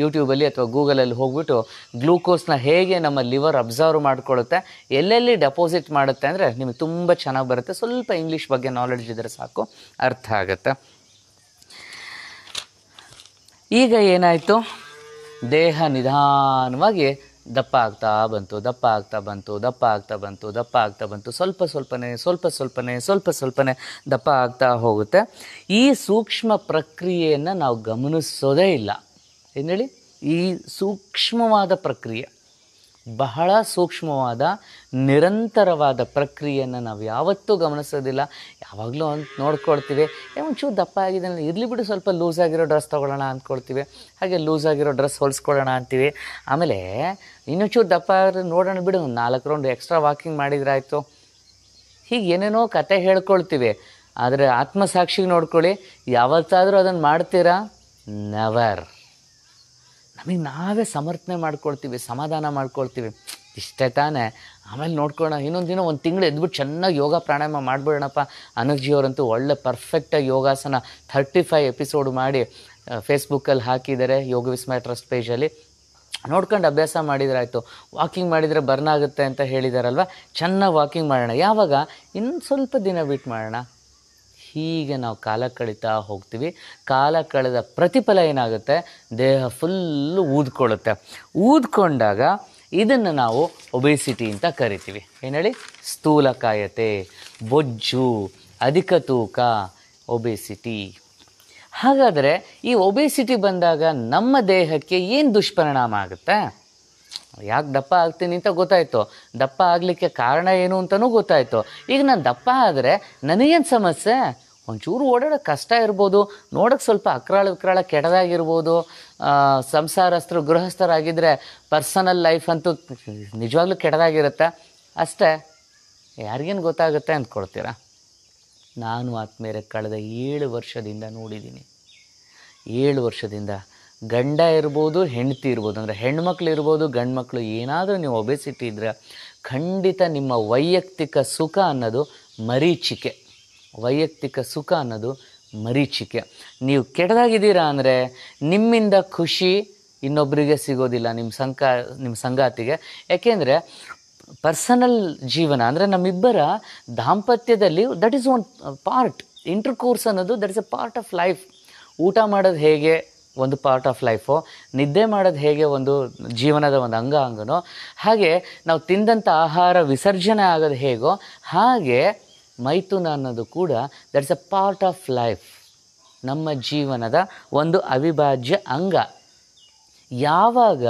ಯೂಟ್ಯೂಬಲ್ಲಿ ಅಥವಾ ಗೂಗಲಲ್ಲಿ ಹೋಗ್ಬಿಟ್ಟು ಗ್ಲೂಕೋಸ್ನ ಹೇಗೆ ನಮ್ಮ ಲಿವರ್ ಅಬ್ಸರ್ವ್ ಮಾಡ್ಕೊಳ್ಳುತ್ತೆ ಎಲ್ಲೆಲ್ಲಿ ಡೆಪಾಸಿಟ್ ಮಾಡುತ್ತೆ ಅಂದರೆ ನಿಮಗೆ ತುಂಬ ಚೆನ್ನಾಗಿ ಬರುತ್ತೆ ಸ್ವಲ್ಪ ಇಂಗ್ಲೀಷ್ ಬಗ್ಗೆ ನಾಲೆಡ್ಜ್ ಇದ್ದರೆ ಸಾಕು ಅರ್ಥ ಆಗುತ್ತೆ ಈಗ ಏನಾಯಿತು ದೇಹ ನಿಧಾನವಾಗಿ ದಪ್ಪ ಆಗ್ತಾ ಬಂತು ದಪ್ಪ ಆಗ್ತಾ ಬಂತು ದಪ್ಪ ಆಗ್ತಾ ಬಂತು ದಪ್ಪ ಆಗ್ತಾ ಬಂತು ಸ್ವಲ್ಪ ಸ್ವಲ್ಪನೇ ಸ್ವಲ್ಪ ಸ್ವಲ್ಪನೇ ಸ್ವಲ್ಪ ಸ್ವಲ್ಪನೇ ದಪ್ಪ ಆಗ್ತಾ ಹೋಗುತ್ತೆ ಈ ಸೂಕ್ಷ್ಮ ಪ್ರಕ್ರಿಯೆಯನ್ನು ನಾವು ಗಮನಿಸೋದೇ ಇಲ್ಲ ಏನು ಈ ಸೂಕ್ಷ್ಮವಾದ ಪ್ರಕ್ರಿಯೆ ಬಹಳ ಸೂಕ್ಷ್ಮವಾದ ನಿರಂತರವಾದ ಪ್ರಕ್ರಿಯೆಯನ್ನು ನಾವು ಯಾವತ್ತೂ ಗಮನಿಸೋದಿಲ್ಲ ಯಾವಾಗಲೂ ಅಂತ ನೋಡ್ಕೊಳ್ತೀವಿ ಒಂಚೂರು ದಪ್ಪ ಆಗಿದೆ ಇರಲಿ ಬಿಡು ಸ್ವಲ್ಪ ಲೂಸ್ ಆಗಿರೋ ಡ್ರೆಸ್ ತೊಗೊಳ್ಳೋಣ ಅಂದ್ಕೊಳ್ತೀವಿ ಹಾಗೆ ಲೂಸ್ ಆಗಿರೋ ಡ್ರೆಸ್ ಹೊಲಿಸ್ಕೊಳ್ಳೋಣ ಅಂತೀವಿ ಆಮೇಲೆ ಇನ್ನೊಂಚೂರು ದಪ್ಪ ಆದರೆ ನೋಡೋಣ ಬಿಡು ಒಂದು ನಾಲ್ಕು ರೌಂಡ್ ಎಕ್ಸ್ಟ್ರಾ ವಾಕಿಂಗ್ ಮಾಡಿದ್ರಾಯಿತು ಹೀಗೆ ಏನೇನೋ ಕತೆ ಹೇಳ್ಕೊಳ್ತೀವಿ ಆದರೆ ಆತ್ಮಸಾಕ್ಷಿಗೆ ನೋಡ್ಕೊಳ್ಳಿ ಯಾವತ್ತಾದರೂ ಅದನ್ನು ಮಾಡ್ತೀರಾ ನೆವರ್ ನಮಗೆ ನಾವೇ ಸಮರ್ಥನೆ ಮಾಡ್ಕೊಳ್ತೀವಿ ಸಮಾಧಾನ ಮಾಡ್ಕೊಳ್ತೀವಿ ಇಷ್ಟೇ ತಾನೇ ಆಮೇಲೆ ನೋಡ್ಕೊಳ್ಳೋಣ ಇನ್ನೊಂದು ದಿನ ಒಂದು ತಿಂಗಳು ಎದ್ಬಿಟ್ಟು ಚೆನ್ನಾಗಿ ಯೋಗ ಪ್ರಾಣಾಯಾಮ ಮಾಡಿಬಿಡೋಣಪ್ಪ ಅವರಂತೂ ಒಳ್ಳೆ ಪರ್ಫೆಕ್ಟಾಗಿ ಯೋಗಾಸನ ಥರ್ಟಿ ಫೈವ್ ಎಪಿಸೋಡ್ ಮಾಡಿ ಫೇಸ್ಬುಕ್ಕಲ್ಲಿ ಹಾಕಿದ್ದಾರೆ ಯೋಗ ವಿಸ್ಮಯ ಟ್ರಸ್ಟ್ ಪೇಜಲ್ಲಿ ನೋಡ್ಕೊಂಡು ಅಭ್ಯಾಸ ಮಾಡಿದರೆ ಆಯಿತು ವಾಕಿಂಗ್ ಮಾಡಿದರೆ ಬರ್ನ್ ಆಗುತ್ತೆ ಅಂತ ಹೇಳಿದಾರಲ್ವ ಚೆನ್ನಾಗಿ ವಾಕಿಂಗ್ ಮಾಡೋಣ ಯಾವಾಗ ಇನ್ನು ಸ್ವಲ್ಪ ದಿನ ಬಿಟ್ಟು ಮಾಡೋಣ ಹೀಗೆ ನಾವು ಕಾಲ ಕಳೀತಾ ಹೋಗ್ತೀವಿ ಕಾಲ ಕಳೆದ ಪ್ರತಿಫಲ ಏನಾಗುತ್ತೆ ದೇಹ ಫುಲ್ಲು ಊದ್ಕೊಳ್ಳುತ್ತೆ ಊದ್ಕೊಂಡಾಗ ಇದನ್ನು ನಾವು ಒಬೆಸಿಟಿ ಅಂತ ಕರಿತೀವಿ ಏನು ಹೇಳಿ ಸ್ಥೂಲಕಾಯತೆ ಬೊಜ್ಜು ಅಧಿಕ ತೂಕ ಒಬೆಸಿಟಿ ಹಾಗಾದರೆ ಈ ಒಬೆಸಿಟಿ ಬಂದಾಗ ನಮ್ಮ ದೇಹಕ್ಕೆ ಏನು ದುಷ್ಪರಿಣಾಮ ಆಗುತ್ತೆ ಯಾಕೆ ದಪ್ಪ ಆಗ್ತೀನಿ ಅಂತ ಗೊತ್ತಾಯಿತು ದಪ್ಪ ಆಗಲಿಕ್ಕೆ ಕಾರಣ ಏನು ಅಂತಲೂ ಗೊತ್ತಾಯಿತು ಈಗ ನಾನು ದಪ್ಪ ಆದರೆ ನನಗೇನು ಸಮಸ್ಯೆ ಒಂಚೂರು ಓಡಾಡೋ ಕಷ್ಟ ಇರ್ಬೋದು ನೋಡೋಕ್ಕೆ ಸ್ವಲ್ಪ ಅಕ್ರಾಳ ವಿಕ್ರಾಳ ಕೆಡದಾಗಿರ್ಬೋದು ಸಂಸಾರಸ್ಥರು ಗೃಹಸ್ಥರಾಗಿದ್ದರೆ ಪರ್ಸನಲ್ ಲೈಫ್ ಅಂತೂ ನಿಜವಾಗ್ಲೂ ಕೆಡದಾಗಿರುತ್ತೆ ಅಷ್ಟೇ ಯಾರಿಗೇನು ಗೊತ್ತಾಗುತ್ತೆ ಅಂದ್ಕೊಳ್ತೀರಾ ನಾನು ಆತ್ಮೇರೆ ಕಳೆದ ಏಳು ವರ್ಷದಿಂದ ನೋಡಿದ್ದೀನಿ ಏಳು ವರ್ಷದಿಂದ ಗಂಡ ಇರ್ಬೋದು ಹೆಂಡತಿ ಇರ್ಬೋದು ಅಂದರೆ ಹೆಣ್ಮಕ್ಳು ಇರ್ಬೋದು ಗಂಡ್ಮಕ್ಳು ಏನಾದರೂ ನೀವು ಒಬೆಸಿಟಿ ಇದ್ದರೆ ಖಂಡಿತ ನಿಮ್ಮ ವೈಯಕ್ತಿಕ ಸುಖ ಅನ್ನೋದು ಮರೀಚಿಕೆ ವೈಯಕ್ತಿಕ ಸುಖ ಅನ್ನೋದು ಮರೀಚಿಕೆ ನೀವು ಕೆಟ್ಟದಾಗಿದ್ದೀರಾ ಅಂದರೆ ನಿಮ್ಮಿಂದ ಖುಷಿ ಇನ್ನೊಬ್ಬರಿಗೆ ಸಿಗೋದಿಲ್ಲ ನಿಮ್ಮ ಸಂಕ ನಿಮ್ಮ ಸಂಗಾತಿಗೆ ಯಾಕೆಂದರೆ ಪರ್ಸನಲ್ ಜೀವನ ಅಂದರೆ ನಮ್ಮಿಬ್ಬರ ದಾಂಪತ್ಯದಲ್ಲಿ that is one part intercourse ಅನ್ನೋದು that is a part of life ಊಟ ಮಾಡೋದು ಹೇಗೆ ಒಂದು ಪಾರ್ಟ್ ಆಫ್ ಲೈಫು ನಿದ್ದೆ ಮಾಡೋದು ಹೇಗೆ ಒಂದು ಜೀವನದ ಒಂದು ಅಂಗ ಅಂಗನೋ ಹಾಗೆ ನಾವು ತಿಂದಂಥ ಆಹಾರ ವಿಸರ್ಜನೆ ಆಗೋದು ಹೇಗೋ ಹಾಗೆ ಮೈಥುನ ಅನ್ನೋದು ಕೂಡ that's a part of life ನಮ್ಮ ಜೀವನದ ಒಂದು ಅವಿಭಾಜ್ಯ ಅಂಗ ಯಾವಾಗ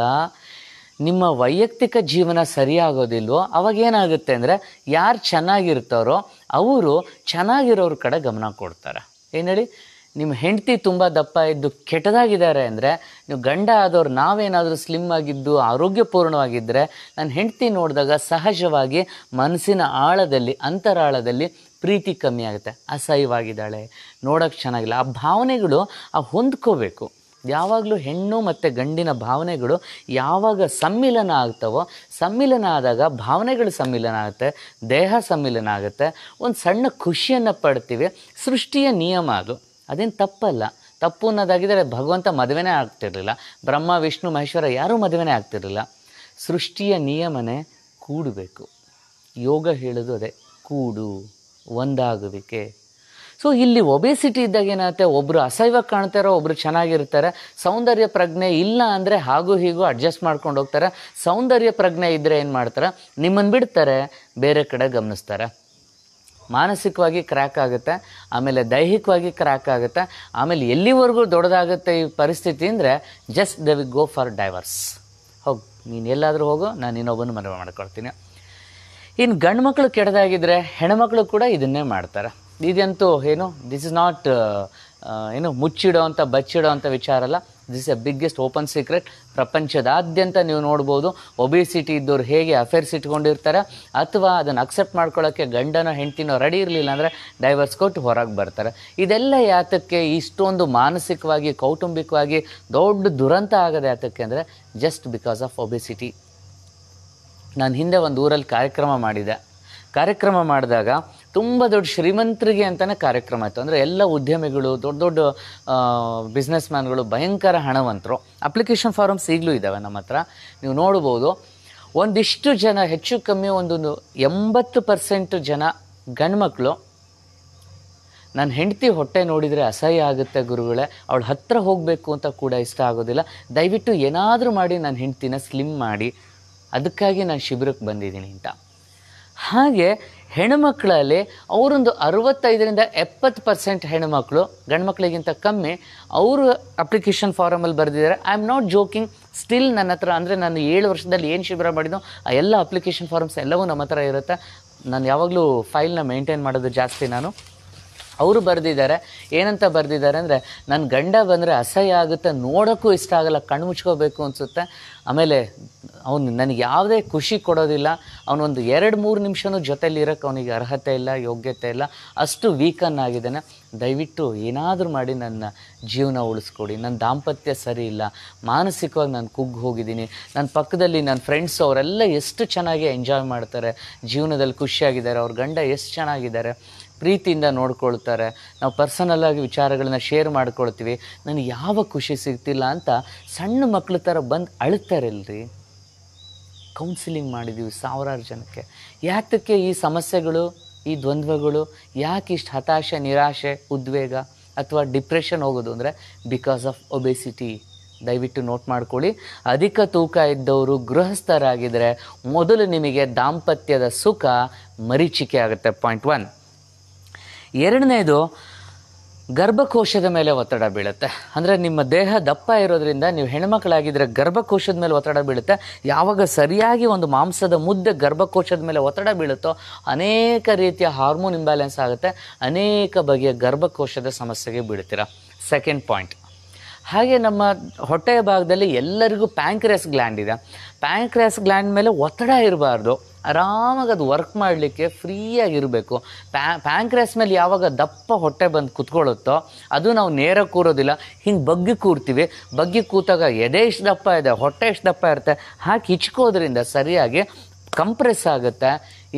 ನಿಮ್ಮ ವೈಯಕ್ತಿಕ ಜೀವನ ಸರಿಯಾಗೋದಿಲ್ವೋ ಅವಾಗ ಏನಾಗುತ್ತೆ ಅಂದರೆ ಯಾರು ಚೆನ್ನಾಗಿರ್ತಾರೋ ಅವರು ಚೆನ್ನಾಗಿರೋರ ಕಡೆ ಗಮನ ಕೊಡ್ತಾರೆ ಏನು ಹೇಳಿ ನಿಮ್ಮ ಹೆಂಡತಿ ತುಂಬ ದಪ್ಪ ಇದ್ದು ಕೆಟ್ಟದಾಗಿದ್ದಾರೆ ಅಂದರೆ ನೀವು ಗಂಡ ಆದವ್ರು ನಾವೇನಾದರೂ ಸ್ಲಿಮ್ ಆಗಿದ್ದು ಆರೋಗ್ಯಪೂರ್ಣವಾಗಿದ್ದರೆ ನನ್ನ ಹೆಂಡತಿ ನೋಡಿದಾಗ ಸಹಜವಾಗಿ ಮನಸ್ಸಿನ ಆಳದಲ್ಲಿ ಅಂತರಾಳದಲ್ಲಿ ಪ್ರೀತಿ ಕಮ್ಮಿ ಆಗುತ್ತೆ ಅಸಹ್ಯವಾಗಿದ್ದಾಳೆ ನೋಡೋಕ್ಕೆ ಚೆನ್ನಾಗಿಲ್ಲ ಆ ಭಾವನೆಗಳು ಆ ಹೊಂದ್ಕೋಬೇಕು ಯಾವಾಗಲೂ ಹೆಣ್ಣು ಮತ್ತು ಗಂಡಿನ ಭಾವನೆಗಳು ಯಾವಾಗ ಸಮ್ಮಿಲನ ಆಗ್ತವೋ ಸಮ್ಮಿಲನ ಆದಾಗ ಭಾವನೆಗಳು ಸಮ್ಮಿಲನ ಆಗುತ್ತೆ ದೇಹ ಸಮ್ಮಿಲನ ಆಗುತ್ತೆ ಒಂದು ಸಣ್ಣ ಖುಷಿಯನ್ನು ಪಡ್ತೀವಿ ಸೃಷ್ಟಿಯ ನಿಯಮ ಅದು ಅದೇನು ತಪ್ಪಲ್ಲ ತಪ್ಪು ಅನ್ನೋದಾಗಿದ್ದರೆ ಭಗವಂತ ಮದುವೆನೇ ಆಗ್ತಿರಲಿಲ್ಲ ಬ್ರಹ್ಮ ವಿಷ್ಣು ಮಹೇಶ್ವರ ಯಾರೂ ಮದುವೆನೇ ಆಗ್ತಿರಲಿಲ್ಲ ಸೃಷ್ಟಿಯ ನಿಯಮನೆ ಕೂಡಬೇಕು ಯೋಗ ಹೇಳೋದು ಅದೇ ಕೂಡು ಒಂದಾಗುವಿಕೆ ಸೊ ಇಲ್ಲಿ ಒಬೆಸಿಟಿ ಇದ್ದಾಗ ಏನಾಗುತ್ತೆ ಒಬ್ಬರು ಅಸಹ್ಯವಾಗಿ ಕಾಣ್ತಾರೋ ಒಬ್ಬರು ಚೆನ್ನಾಗಿರ್ತಾರೆ ಸೌಂದರ್ಯ ಪ್ರಜ್ಞೆ ಇಲ್ಲ ಅಂದರೆ ಹಾಗೂ ಹೀಗೂ ಅಡ್ಜಸ್ಟ್ ಮಾಡ್ಕೊಂಡು ಹೋಗ್ತಾರೆ ಸೌಂದರ್ಯ ಪ್ರಜ್ಞೆ ಇದ್ದರೆ ಏನು ಮಾಡ್ತಾರೆ ನಿಮ್ಮನ್ನು ಬಿಡ್ತಾರೆ ಬೇರೆ ಕಡೆ ಗಮನಿಸ್ತಾರೆ ಮಾನಸಿಕವಾಗಿ ಕ್ರ್ಯಾಕ್ ಆಗುತ್ತೆ ಆಮೇಲೆ ದೈಹಿಕವಾಗಿ ಕ್ರ್ಯಾಕ್ ಆಗುತ್ತೆ ಆಮೇಲೆ ಎಲ್ಲಿವರೆಗೂ ದೊಡ್ಡದಾಗುತ್ತೆ ಈ ಪರಿಸ್ಥಿತಿ ಅಂದರೆ just the we go for divorce ಹೋಗಿ ನೀನು ಎಲ್ಲಾದರೂ ಹೋಗೋ ನಾನು ಇನ್ನೊಬ್ಬನ ಮನವಿ ಮಾಡ್ಕೊಳ್ತೀನಿ ಇನ್ನು ಗಂಡು ಮಕ್ಕಳು ಕೆಡದಾಗಿದ್ದರೆ ಹೆಣ್ಮಕ್ಳು ಕೂಡ ಇದನ್ನೇ ಮಾಡ್ತಾರೆ ಇದಂತೂ ಏನು ದಿಸ್ ಇಸ್ ನಾಟ್ ಏನು ಮುಚ್ಚಿಡೋ ಅಂಥ ಬಚ್ಚಿಡೋ ಅಂಥ ವಿಚಾರ ಅಲ್ಲ this a biggest open secret ಪ್ರಪಂಚದಾದ್ಯಂತ ನೀವು ನೋಡ್ಬೋದು ಒಬಿಸಿಟಿ ಇದ್ದವ್ರು ಹೇಗೆ ಅಫೇರ್ಸ್ ಇಟ್ಕೊಂಡಿರ್ತಾರೆ ಅಥವಾ ಅದನ್ನು ಅಕ್ಸೆಪ್ಟ್ ಮಾಡ್ಕೊಳ್ಳೋಕ್ಕೆ ಗಂಡನೋ ಹೆಂಡ್ತಿನೋ ರೆಡಿ ಇರಲಿಲ್ಲ ಅಂದರೆ ಡೈವರ್ಸ್ ಕೊಟ್ಟು ಹೊರಗೆ ಬರ್ತಾರೆ ಇದೆಲ್ಲ ಯಾತಕ್ಕೆ ಇಷ್ಟೊಂದು ಮಾನಸಿಕವಾಗಿ ಕೌಟುಂಬಿಕವಾಗಿ ದೊಡ್ಡ ದುರಂತ ಆಗದೆ ಯಾತಕ್ಕೆ ಅಂದರೆ ಜಸ್ಟ್ ಬಿಕಾಸ್ ಆಫ್ ಒಬಿಸಿಟಿ ನಾನು ಹಿಂದೆ ಒಂದು ಊರಲ್ಲಿ ಕಾರ್ಯಕ್ರಮ ಮಾಡಿದೆ ಕಾರ್ಯಕ್ರಮ ಮಾಡಿದಾಗ ತುಂಬ ದೊಡ್ಡ ಶ್ರೀಮಂತರಿಗೆ ಅಂತಲೇ ಕಾರ್ಯಕ್ರಮ ಆಯಿತು ಅಂದರೆ ಎಲ್ಲ ಉದ್ಯಮಿಗಳು ದೊಡ್ಡ ದೊಡ್ಡ ಬಿಸ್ನೆಸ್ ಮ್ಯಾನ್ಗಳು ಭಯಂಕರ ಹಣವಂತರು ಅಪ್ಲಿಕೇಶನ್ ಫಾರಮ್ಸ್ ಈಗಲೂ ಇದ್ದಾವೆ ನಮ್ಮ ಹತ್ರ ನೀವು ನೋಡ್ಬೋದು ಒಂದಿಷ್ಟು ಜನ ಹೆಚ್ಚು ಕಮ್ಮಿ ಒಂದೊಂದು ಎಂಬತ್ತು ಪರ್ಸೆಂಟ್ ಜನ ಗಂಡ್ಮಕ್ಳು ನನ್ನ ಹೆಂಡತಿ ಹೊಟ್ಟೆ ನೋಡಿದರೆ ಅಸಹ್ಯ ಆಗುತ್ತೆ ಗುರುಗಳೇ ಅವಳು ಹತ್ತಿರ ಹೋಗಬೇಕು ಅಂತ ಕೂಡ ಇಷ್ಟ ಆಗೋದಿಲ್ಲ ದಯವಿಟ್ಟು ಏನಾದರೂ ಮಾಡಿ ನನ್ನ ಹೆಂಡ್ತಿನ ಸ್ಲಿಮ್ ಮಾಡಿ ಅದಕ್ಕಾಗಿ ನಾನು ಶಿಬಿರಕ್ಕೆ ಬಂದಿದ್ದೀನಿ ಅಂತ ಹಾಗೆ ಹೆಣ್ಮಕ್ಳಲ್ಲಿ ಅವರೊಂದು ಅರವತ್ತೈದರಿಂದ ಎಪ್ಪತ್ತು ಪರ್ಸೆಂಟ್ ಹೆಣ್ಮಕ್ಳು ಮಕ್ಕಳಿಗಿಂತ ಕಮ್ಮಿ ಅವರು ಅಪ್ಲಿಕೇಶನ್ ಫಾರಮಲ್ಲಿ ಬರೆದಿದ್ದಾರೆ I am not joking still ನನ್ನ ಹತ್ರ ಅಂದರೆ ನಾನು ಏಳು ವರ್ಷದಲ್ಲಿ ಏನು ಶಿಬಿರ ಮಾಡಿದ್ದೋ ಆ ಎಲ್ಲ ಅಪ್ಲಿಕೇಶನ್ ಫಾರ್ಮ್ಸ್ ಎಲ್ಲವೂ ನಮ್ಮ ಹತ್ರ ಇರುತ್ತೆ ನಾನು ಯಾವಾಗಲೂ ಫೈಲ್ನ ಮೇಂಟೈನ್ ಮಾಡೋದು ಜಾಸ್ತಿ ನಾನು ಅವರು ಬರೆದಿದ್ದಾರೆ ಏನಂತ ಬರೆದಿದ್ದಾರೆ ಅಂದರೆ ನನ್ನ ಗಂಡ ಬಂದರೆ ಅಸಹ್ಯ ಆಗುತ್ತೆ ನೋಡೋಕ್ಕೂ ಇಷ್ಟ ಆಗಲ್ಲ ಕಣ್ಣು ಅನಿಸುತ್ತೆ ಆಮೇಲೆ ಅವನು ನನಗೆ ಯಾವುದೇ ಖುಷಿ ಕೊಡೋದಿಲ್ಲ ಅವನೊಂದು ಎರಡು ಮೂರು ನಿಮಿಷನೂ ಜೊತೆಲಿರೋಕ್ಕೆ ಅವನಿಗೆ ಅರ್ಹತೆ ಇಲ್ಲ ಯೋಗ್ಯತೆ ಇಲ್ಲ ಅಷ್ಟು ವೀಕನ್ನಾಗಿದ್ದಾನೆ ದಯವಿಟ್ಟು ಏನಾದರೂ ಮಾಡಿ ನನ್ನ ಜೀವನ ಉಳಿಸ್ಕೊಡಿ ನನ್ನ ದಾಂಪತ್ಯ ಸರಿ ಇಲ್ಲ ಮಾನಸಿಕವಾಗಿ ನಾನು ಕುಗ್ಗಿ ಹೋಗಿದ್ದೀನಿ ನನ್ನ ಪಕ್ಕದಲ್ಲಿ ನನ್ನ ಫ್ರೆಂಡ್ಸ್ ಅವರೆಲ್ಲ ಎಷ್ಟು ಚೆನ್ನಾಗಿ ಎಂಜಾಯ್ ಮಾಡ್ತಾರೆ ಜೀವನದಲ್ಲಿ ಖುಷಿಯಾಗಿದ್ದಾರೆ ಅವ್ರ ಗಂಡ ಎಷ್ಟು ಚೆನ್ನಾಗಿದ್ದಾರೆ ಪ್ರೀತಿಯಿಂದ ನೋಡ್ಕೊಳ್ತಾರೆ ನಾವು ಪರ್ಸನಲ್ಲಾಗಿ ವಿಚಾರಗಳನ್ನ ಶೇರ್ ಮಾಡ್ಕೊಳ್ತೀವಿ ನನಗೆ ಯಾವ ಖುಷಿ ಸಿಗ್ತಿಲ್ಲ ಅಂತ ಸಣ್ಣ ಮಕ್ಳ ಥರ ಬಂದು ಇಲ್ರಿ ಕೌನ್ಸಿಲಿಂಗ್ ಮಾಡಿದ್ದೀವಿ ಸಾವಿರಾರು ಜನಕ್ಕೆ ಯಾತಕ್ಕೆ ಈ ಸಮಸ್ಯೆಗಳು ಈ ದ್ವಂದ್ವಗಳು ಯಾಕೆ ಇಷ್ಟು ಹತಾಶೆ ನಿರಾಶೆ ಉದ್ವೇಗ ಅಥವಾ ಡಿಪ್ರೆಷನ್ ಹೋಗೋದು ಅಂದರೆ ಬಿಕಾಸ್ ಆಫ್ ಒಬೆಸಿಟಿ ದಯವಿಟ್ಟು ನೋಟ್ ಮಾಡ್ಕೊಳ್ಳಿ ಅಧಿಕ ತೂಕ ಇದ್ದವರು ಗೃಹಸ್ಥರಾಗಿದ್ದರೆ ಮೊದಲು ನಿಮಗೆ ದಾಂಪತ್ಯದ ಸುಖ ಮರೀಚಿಕೆ ಆಗುತ್ತೆ ಪಾಯಿಂಟ್ ಒನ್ ಎರಡನೇದು ಗರ್ಭಕೋಶದ ಮೇಲೆ ಒತ್ತಡ ಬೀಳುತ್ತೆ ಅಂದರೆ ನಿಮ್ಮ ದೇಹ ದಪ್ಪ ಇರೋದ್ರಿಂದ ನೀವು ಹೆಣ್ಮಕ್ಳಾಗಿದ್ದರೆ ಗರ್ಭಕೋಶದ ಮೇಲೆ ಒತ್ತಡ ಬೀಳುತ್ತೆ ಯಾವಾಗ ಸರಿಯಾಗಿ ಒಂದು ಮಾಂಸದ ಮುದ್ದೆ ಗರ್ಭಕೋಶದ ಮೇಲೆ ಒತ್ತಡ ಬೀಳುತ್ತೋ ಅನೇಕ ರೀತಿಯ ಹಾರ್ಮೋನ್ ಇಂಬ್ಯಾಲೆನ್ಸ್ ಆಗುತ್ತೆ ಅನೇಕ ಬಗೆಯ ಗರ್ಭಕೋಶದ ಸಮಸ್ಯೆಗೆ ಬೀಳ್ತೀರ ಸೆಕೆಂಡ್ ಪಾಯಿಂಟ್ ಹಾಗೆ ನಮ್ಮ ಹೊಟ್ಟೆಯ ಭಾಗದಲ್ಲಿ ಎಲ್ಲರಿಗೂ ಪ್ಯಾಂಕ್ರಿಯಸ್ ಗ್ಲ್ಯಾಂಡ್ ಇದೆ ಪ್ಯಾಂಕ್ರಿಯಸ್ ಗ್ಲ್ಯಾಂಡ್ ಮೇಲೆ ಒತ್ತಡ ಇರಬಾರ್ದು ಆರಾಮಾಗಿ ಅದು ವರ್ಕ್ ಮಾಡಲಿಕ್ಕೆ ಫ್ರೀಯಾಗಿರಬೇಕು ಪ್ಯಾ ಪ್ಯಾಂಕ್ರೆಸ್ ಮೇಲೆ ಯಾವಾಗ ದಪ್ಪ ಹೊಟ್ಟೆ ಬಂದು ಕುತ್ಕೊಳ್ಳುತ್ತೋ ಅದು ನಾವು ನೇರ ಕೂರೋದಿಲ್ಲ ಹಿಂಗೆ ಬಗ್ಗಿ ಕೂರ್ತೀವಿ ಬಗ್ಗಿ ಕೂತಾಗ ಎದೆ ಎಷ್ಟು ದಪ್ಪ ಇದೆ ಹೊಟ್ಟೆ ಎಷ್ಟು ದಪ್ಪ ಇರುತ್ತೆ ಹಾಕಿ ಹಿಚ್ಕೋದ್ರಿಂದ ಸರಿಯಾಗಿ ಕಂಪ್ರೆಸ್ ಆಗುತ್ತೆ